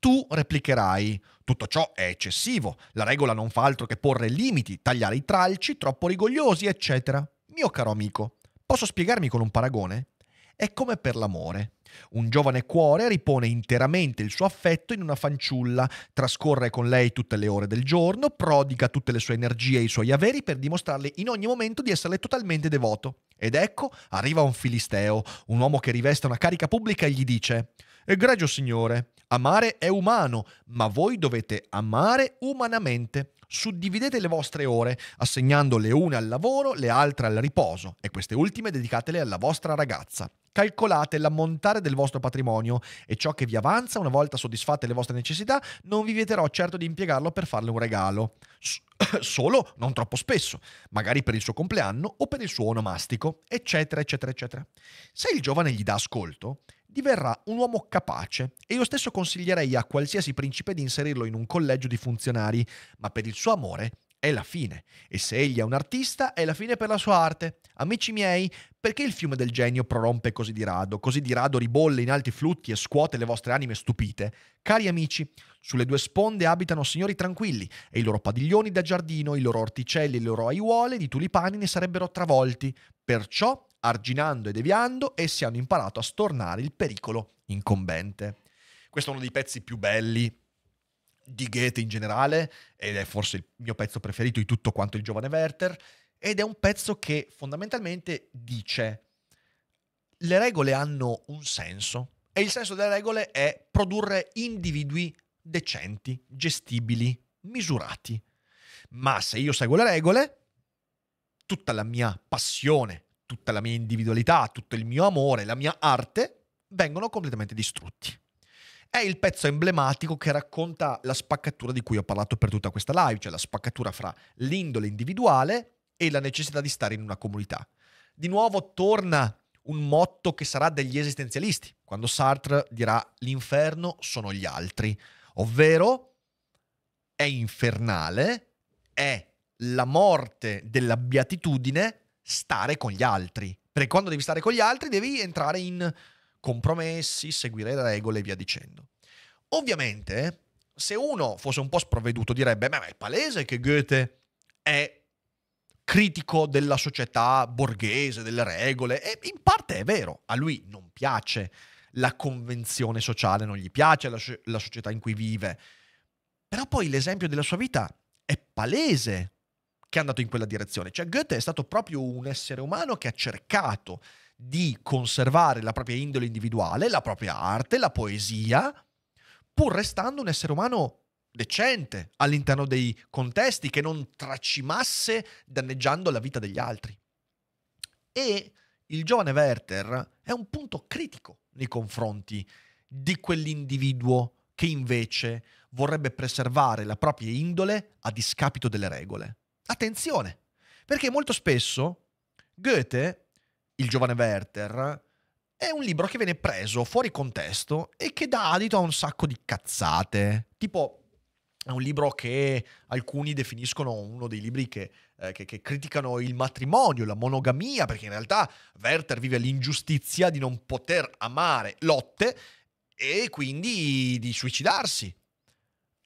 Speaker 1: Tu replicherai, tutto ciò è eccessivo, la regola non fa altro che porre limiti, tagliare i tralci troppo rigogliosi, eccetera. Mio caro amico, posso spiegarmi con un paragone? È come per l'amore. Un giovane cuore ripone interamente il suo affetto in una fanciulla, trascorre con lei tutte le ore del giorno, prodiga tutte le sue energie e i suoi averi per dimostrarle in ogni momento di esserle totalmente devoto. Ed ecco, arriva un filisteo, un uomo che riveste una carica pubblica e gli dice Egregio Signore, amare è umano, ma voi dovete amare umanamente. Suddividete le vostre ore, assegnando le une al lavoro, le altre al riposo, e queste ultime dedicatele alla vostra ragazza. Calcolate l'ammontare del vostro patrimonio e ciò che vi avanza una volta soddisfatte le vostre necessità non vi vieterò certo di impiegarlo per farle un regalo. solo non troppo spesso, magari per il suo compleanno o per il suo onomastico, eccetera, eccetera, eccetera. Se il giovane gli dà ascolto, diverrà un uomo capace e io stesso consiglierei a qualsiasi principe di inserirlo in un collegio di funzionari, ma per il suo amore è la fine. E se egli è un artista, è la fine per la sua arte. Amici miei, perché il fiume del genio prorompe così di rado, così di rado ribolle in alti flutti e scuote le vostre anime stupite? Cari amici, sulle due sponde abitano signori tranquilli e i loro padiglioni da giardino, i loro orticelli e le loro aiuole di tulipani ne sarebbero travolti. Perciò, arginando e deviando, essi hanno imparato a stornare il pericolo incombente. Questo è uno dei pezzi più belli di Goethe in generale, ed è forse il mio pezzo preferito di tutto quanto il giovane Werther, ed è un pezzo che fondamentalmente dice le regole hanno un senso e il senso delle regole è produrre individui decenti, gestibili, misurati. Ma se io seguo le regole, tutta la mia passione, tutta la mia individualità, tutto il mio amore, la mia arte vengono completamente distrutti è il pezzo emblematico che racconta la spaccatura di cui ho parlato per tutta questa live, cioè la spaccatura fra l'indole individuale e la necessità di stare in una comunità. Di nuovo torna un motto che sarà degli esistenzialisti, quando Sartre dirà l'inferno sono gli altri, ovvero è infernale, è la morte della beatitudine stare con gli altri, perché quando devi stare con gli altri devi entrare in compromessi, seguire le regole e via dicendo. Ovviamente, se uno fosse un po' sprovveduto direbbe, ma è palese che Goethe è critico della società borghese, delle regole, e in parte è vero, a lui non piace la convenzione sociale, non gli piace la, la società in cui vive, però poi l'esempio della sua vita è palese che è andato in quella direzione, cioè Goethe è stato proprio un essere umano che ha cercato di conservare la propria indole individuale, la propria arte, la poesia, pur restando un essere umano decente all'interno dei contesti che non tracimasse danneggiando la vita degli altri. E il giovane Werther è un punto critico nei confronti di quell'individuo che invece vorrebbe preservare la propria indole a discapito delle regole. Attenzione, perché molto spesso Goethe il giovane Werther, è un libro che viene preso fuori contesto e che dà adito a un sacco di cazzate. Tipo, è un libro che alcuni definiscono uno dei libri che, eh, che, che criticano il matrimonio, la monogamia, perché in realtà Werther vive l'ingiustizia di non poter amare Lotte e quindi di suicidarsi.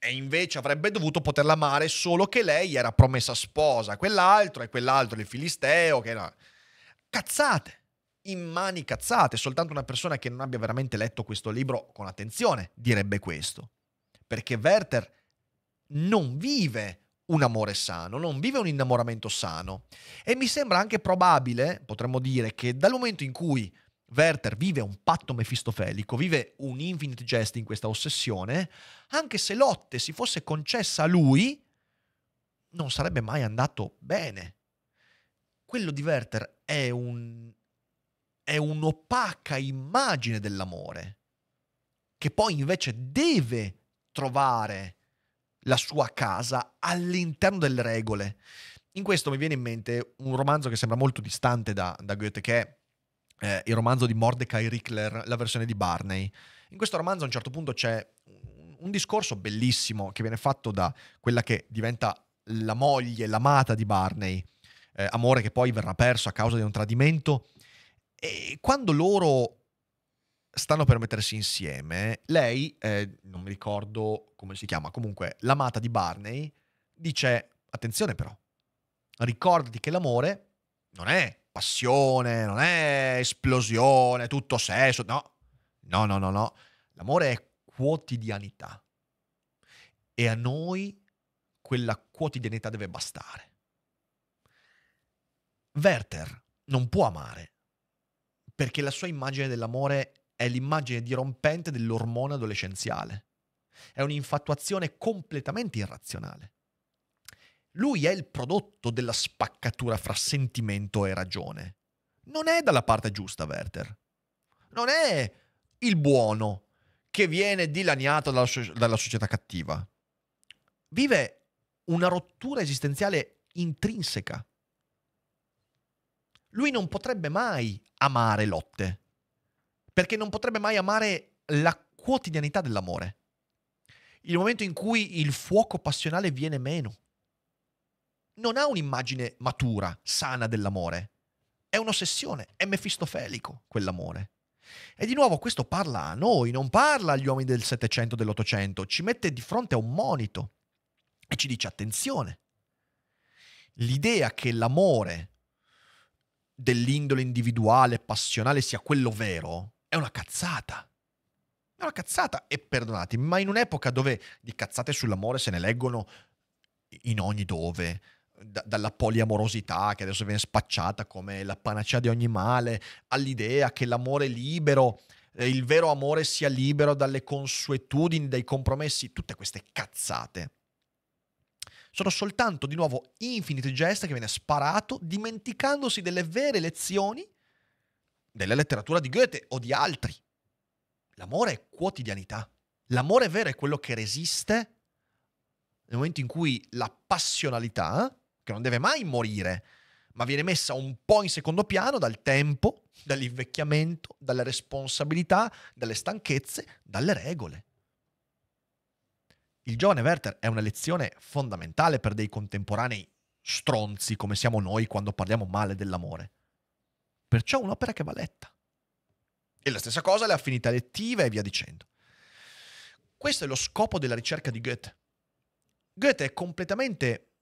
Speaker 1: E invece avrebbe dovuto poterla amare solo che lei era promessa sposa a quell'altro e quell'altro, il Filisteo, che era... No cazzate in mani cazzate. Soltanto una persona che non abbia veramente letto questo libro con attenzione direbbe questo. Perché Werther non vive un amore sano, non vive un innamoramento sano. E mi sembra anche probabile, potremmo dire, che dal momento in cui Werther vive un patto mefistofelico, vive un infinite jest in questa ossessione, anche se Lotte si fosse concessa a lui, non sarebbe mai andato bene. Quello di Werther è, un, è un'opaca immagine dell'amore, che poi invece deve trovare la sua casa all'interno delle regole. In questo mi viene in mente un romanzo che sembra molto distante da, da Goethe, che è eh, il romanzo di Mordecai Rickler, la versione di Barney. In questo romanzo a un certo punto c'è un discorso bellissimo che viene fatto da quella che diventa la moglie, l'amata di Barney, eh, amore che poi verrà perso a causa di un tradimento. E quando loro stanno per mettersi insieme, lei, eh, non mi ricordo come si chiama, comunque l'amata di Barney, dice, attenzione però, ricordati che l'amore non è passione, non è esplosione, tutto sesso, no, no, no, no, no, l'amore è quotidianità. E a noi quella quotidianità deve bastare. Werther non può amare, perché la sua immagine dell'amore è l'immagine dirompente dell'ormone adolescenziale. È un'infatuazione completamente irrazionale. Lui è il prodotto della spaccatura fra sentimento e ragione. Non è dalla parte giusta Werther. Non è il buono che viene dilaniato dalla, so- dalla società cattiva. Vive una rottura esistenziale intrinseca lui non potrebbe mai amare lotte, perché non potrebbe mai amare la quotidianità dell'amore. Il momento in cui il fuoco passionale viene meno. Non ha un'immagine matura, sana dell'amore. È un'ossessione, è mefistofelico quell'amore. E di nuovo questo parla a noi, non parla agli uomini del Settecento, dell'Ottocento, ci mette di fronte a un monito e ci dice attenzione. L'idea che l'amore dell'indole individuale, passionale, sia quello vero, è una cazzata. È una cazzata, e perdonati, ma in un'epoca dove di cazzate sull'amore se ne leggono in ogni dove, da, dalla poliamorosità che adesso viene spacciata come la panacea di ogni male, all'idea che l'amore libero, eh, il vero amore sia libero dalle consuetudini, dai compromessi, tutte queste cazzate sono soltanto di nuovo Infinite Jest che viene sparato dimenticandosi delle vere lezioni della letteratura di Goethe o di altri. L'amore è quotidianità. L'amore vero è quello che resiste nel momento in cui la passionalità, che non deve mai morire, ma viene messa un po' in secondo piano dal tempo, dall'invecchiamento, dalle responsabilità, dalle stanchezze, dalle regole. Il giovane Werther è una lezione fondamentale per dei contemporanei stronzi come siamo noi quando parliamo male dell'amore. Perciò è un'opera che va letta. E la stessa cosa le affinità lettive e via dicendo. Questo è lo scopo della ricerca di Goethe. Goethe è completamente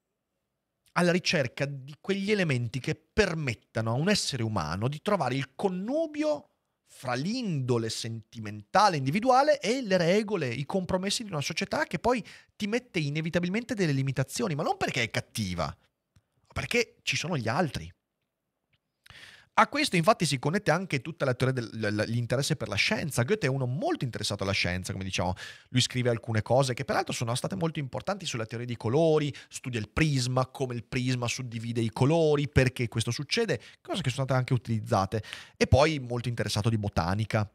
Speaker 1: alla ricerca di quegli elementi che permettano a un essere umano di trovare il connubio fra l'indole sentimentale individuale e le regole, i compromessi di una società che poi ti mette inevitabilmente delle limitazioni, ma non perché è cattiva, ma perché ci sono gli altri. A questo infatti si connette anche tutta la teoria dell'interesse per la scienza. Goethe è uno molto interessato alla scienza, come diciamo. Lui scrive alcune cose che peraltro sono state molto importanti sulla teoria dei colori, studia il prisma, come il prisma suddivide i colori, perché questo succede, cose che sono state anche utilizzate. E poi molto interessato di botanica.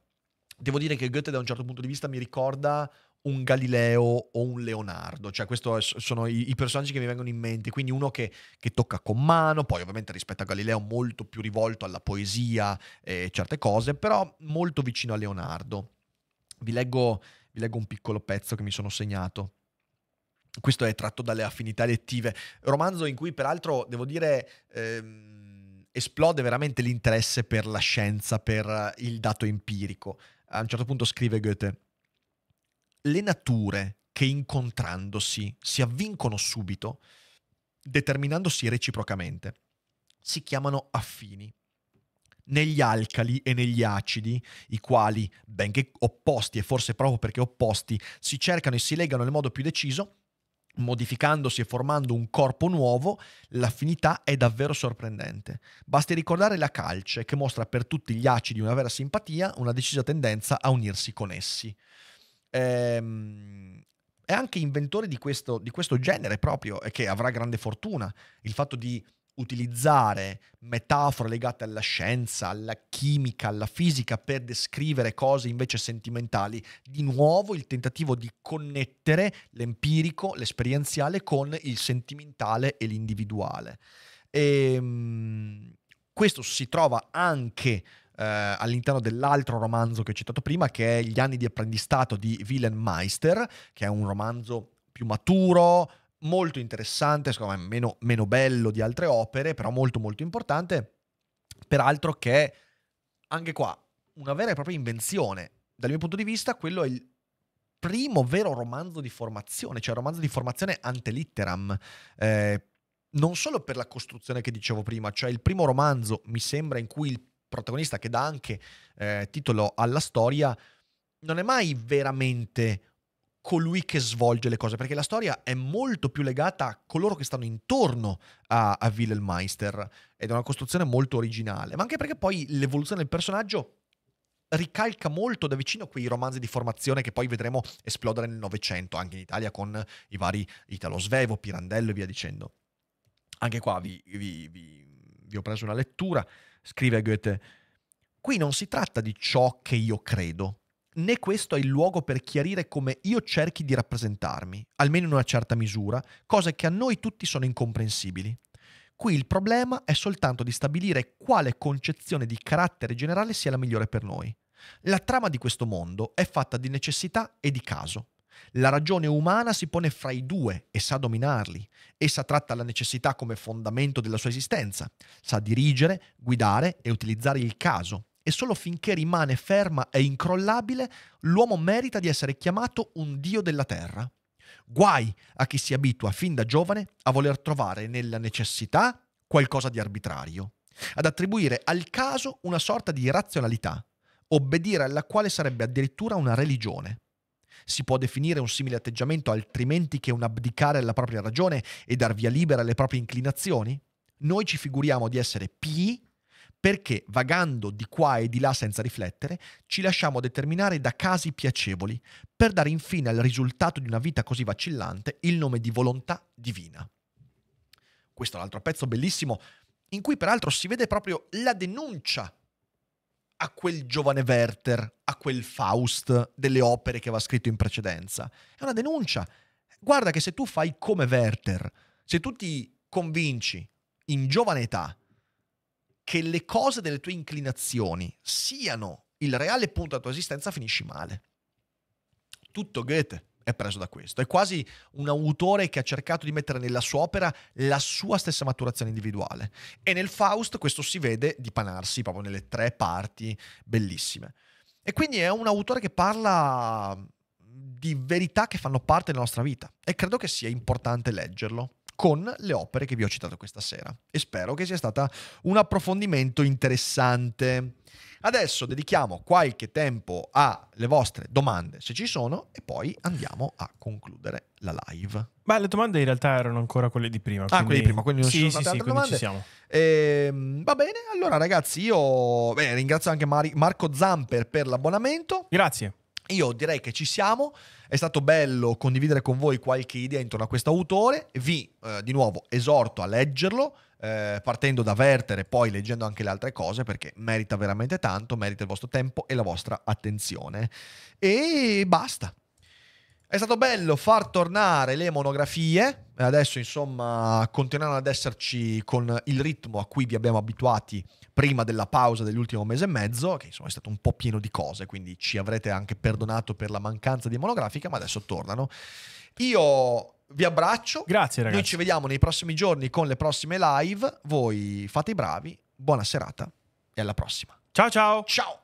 Speaker 1: Devo dire che Goethe da un certo punto di vista mi ricorda un Galileo o un Leonardo, cioè questi sono i, i, personaggi che mi vengono in mente, quindi uno che, che, tocca con mano, poi ovviamente rispetto a Galileo molto più rivolto alla poesia e certe cose, però molto vicino a Leonardo. vi leggo, vi leggo un piccolo pezzo che mi sono segnato. Questo è tratto dalle affinità elettive, romanzo in cui peraltro devo dire ehm, esplode veramente l'interesse per la scienza, per il dato empirico. A un certo punto scrive Goethe le nature che incontrandosi si avvincono subito, determinandosi reciprocamente, si chiamano affini. Negli alcali e negli acidi, i quali, benché opposti e forse proprio perché opposti, si cercano e si legano nel modo più deciso, modificandosi e formando un corpo nuovo, l'affinità è davvero sorprendente. Basti ricordare la calce, che mostra per tutti gli acidi una vera simpatia, una decisa tendenza a unirsi con essi ehm, è anche inventore di questo, di questo genere proprio e che avrà grande fortuna. Il fatto di utilizzare metafore legate alla scienza, alla chimica, alla fisica per descrivere cose invece sentimentali. Di nuovo il tentativo di connettere l'empirico, l'esperienziale con il sentimentale e l'individuale. E, ehm, questo si trova anche eh, all'interno dell'altro romanzo che ho citato prima, che è Gli anni di apprendistato di Willem Meister, che è un romanzo più maturo, molto interessante, secondo me meno, meno bello di altre opere, però molto molto importante. Peraltro che anche qua una vera e propria invenzione. Dal mio punto di vista, quello è il primo vero romanzo di formazione, cioè romanzo di formazione ante litteram. Eh, non solo per la costruzione che dicevo prima, cioè il primo romanzo, mi sembra, in cui il protagonista che dà anche eh, titolo alla storia, non è mai veramente colui che svolge le cose, perché la storia è molto più legata a coloro che stanno intorno a, a Wilhelmeister ed è una costruzione molto originale, ma anche perché poi l'evoluzione del personaggio ricalca molto da vicino quei romanzi di formazione che poi vedremo esplodere nel Novecento, anche in Italia con i vari Italo Svevo, Pirandello e via dicendo. Anche qua vi, vi, vi, vi ho preso una lettura scrive Goethe, qui non si tratta di ciò che io credo, né questo è il luogo per chiarire come io cerchi di rappresentarmi, almeno in una certa misura, cose che a noi tutti sono incomprensibili. Qui il problema è soltanto di stabilire quale concezione di carattere generale sia la migliore per noi. La trama di questo mondo è fatta di necessità e di caso. La ragione umana si pone fra i due e sa dominarli. Essa tratta la necessità come fondamento della sua esistenza, sa dirigere, guidare e utilizzare il caso. E solo finché rimane ferma e incrollabile, l'uomo merita di essere chiamato un dio della terra. Guai a chi si abitua fin da giovane a voler trovare nella necessità qualcosa di arbitrario, ad attribuire al caso una sorta di razionalità, obbedire alla quale sarebbe addirittura una religione si può definire un simile atteggiamento altrimenti che un abdicare alla propria ragione e dar via libera alle proprie inclinazioni? Noi ci figuriamo di essere P perché vagando di qua e di là senza riflettere, ci lasciamo determinare da casi piacevoli, per dare infine al risultato di una vita così vacillante il nome di volontà divina. Questo è un altro pezzo bellissimo, in cui peraltro si vede proprio la denuncia a quel giovane Werther, a quel Faust delle opere che aveva scritto in precedenza. È una denuncia. Guarda che se tu fai come Werther, se tu ti convinci in giovane età che le cose delle tue inclinazioni siano il reale punto della tua esistenza, finisci male. Tutto Goethe è preso da questo. È quasi un autore che ha cercato di mettere nella sua opera la sua stessa maturazione individuale. E nel Faust questo si vede dipanarsi proprio nelle tre parti bellissime. E quindi è un autore che parla di verità che fanno parte della nostra vita e credo che sia importante leggerlo con le opere che vi ho citato questa sera e spero che sia stato un approfondimento interessante. Adesso dedichiamo qualche tempo alle vostre domande, se ci sono, e poi andiamo a concludere la live. Beh, le domande in realtà erano
Speaker 2: ancora quelle di prima. Quindi... Ah, quelle di prima, quindi non sì, ci sono sì, sì, domande. siamo.
Speaker 1: Ehm, va bene, allora ragazzi, io beh, ringrazio anche Mari... Marco Zamper per l'abbonamento. Grazie. Io direi che ci siamo, è stato bello condividere con voi qualche idea intorno a questo autore, vi eh, di nuovo esorto a leggerlo, eh, partendo da Werther e poi leggendo anche le altre cose perché merita veramente tanto, merita il vostro tempo e la vostra attenzione. E basta. È stato bello far tornare le monografie, adesso insomma continueranno ad esserci con il ritmo a cui vi abbiamo abituati prima della pausa dell'ultimo mese e mezzo, che insomma è stato un po' pieno di cose, quindi ci avrete anche perdonato per la mancanza di monografica, ma adesso tornano. Io vi abbraccio. Grazie ragazzi. Noi ci vediamo nei prossimi giorni con le prossime live. Voi fate i bravi, buona serata e alla prossima. Ciao ciao. Ciao.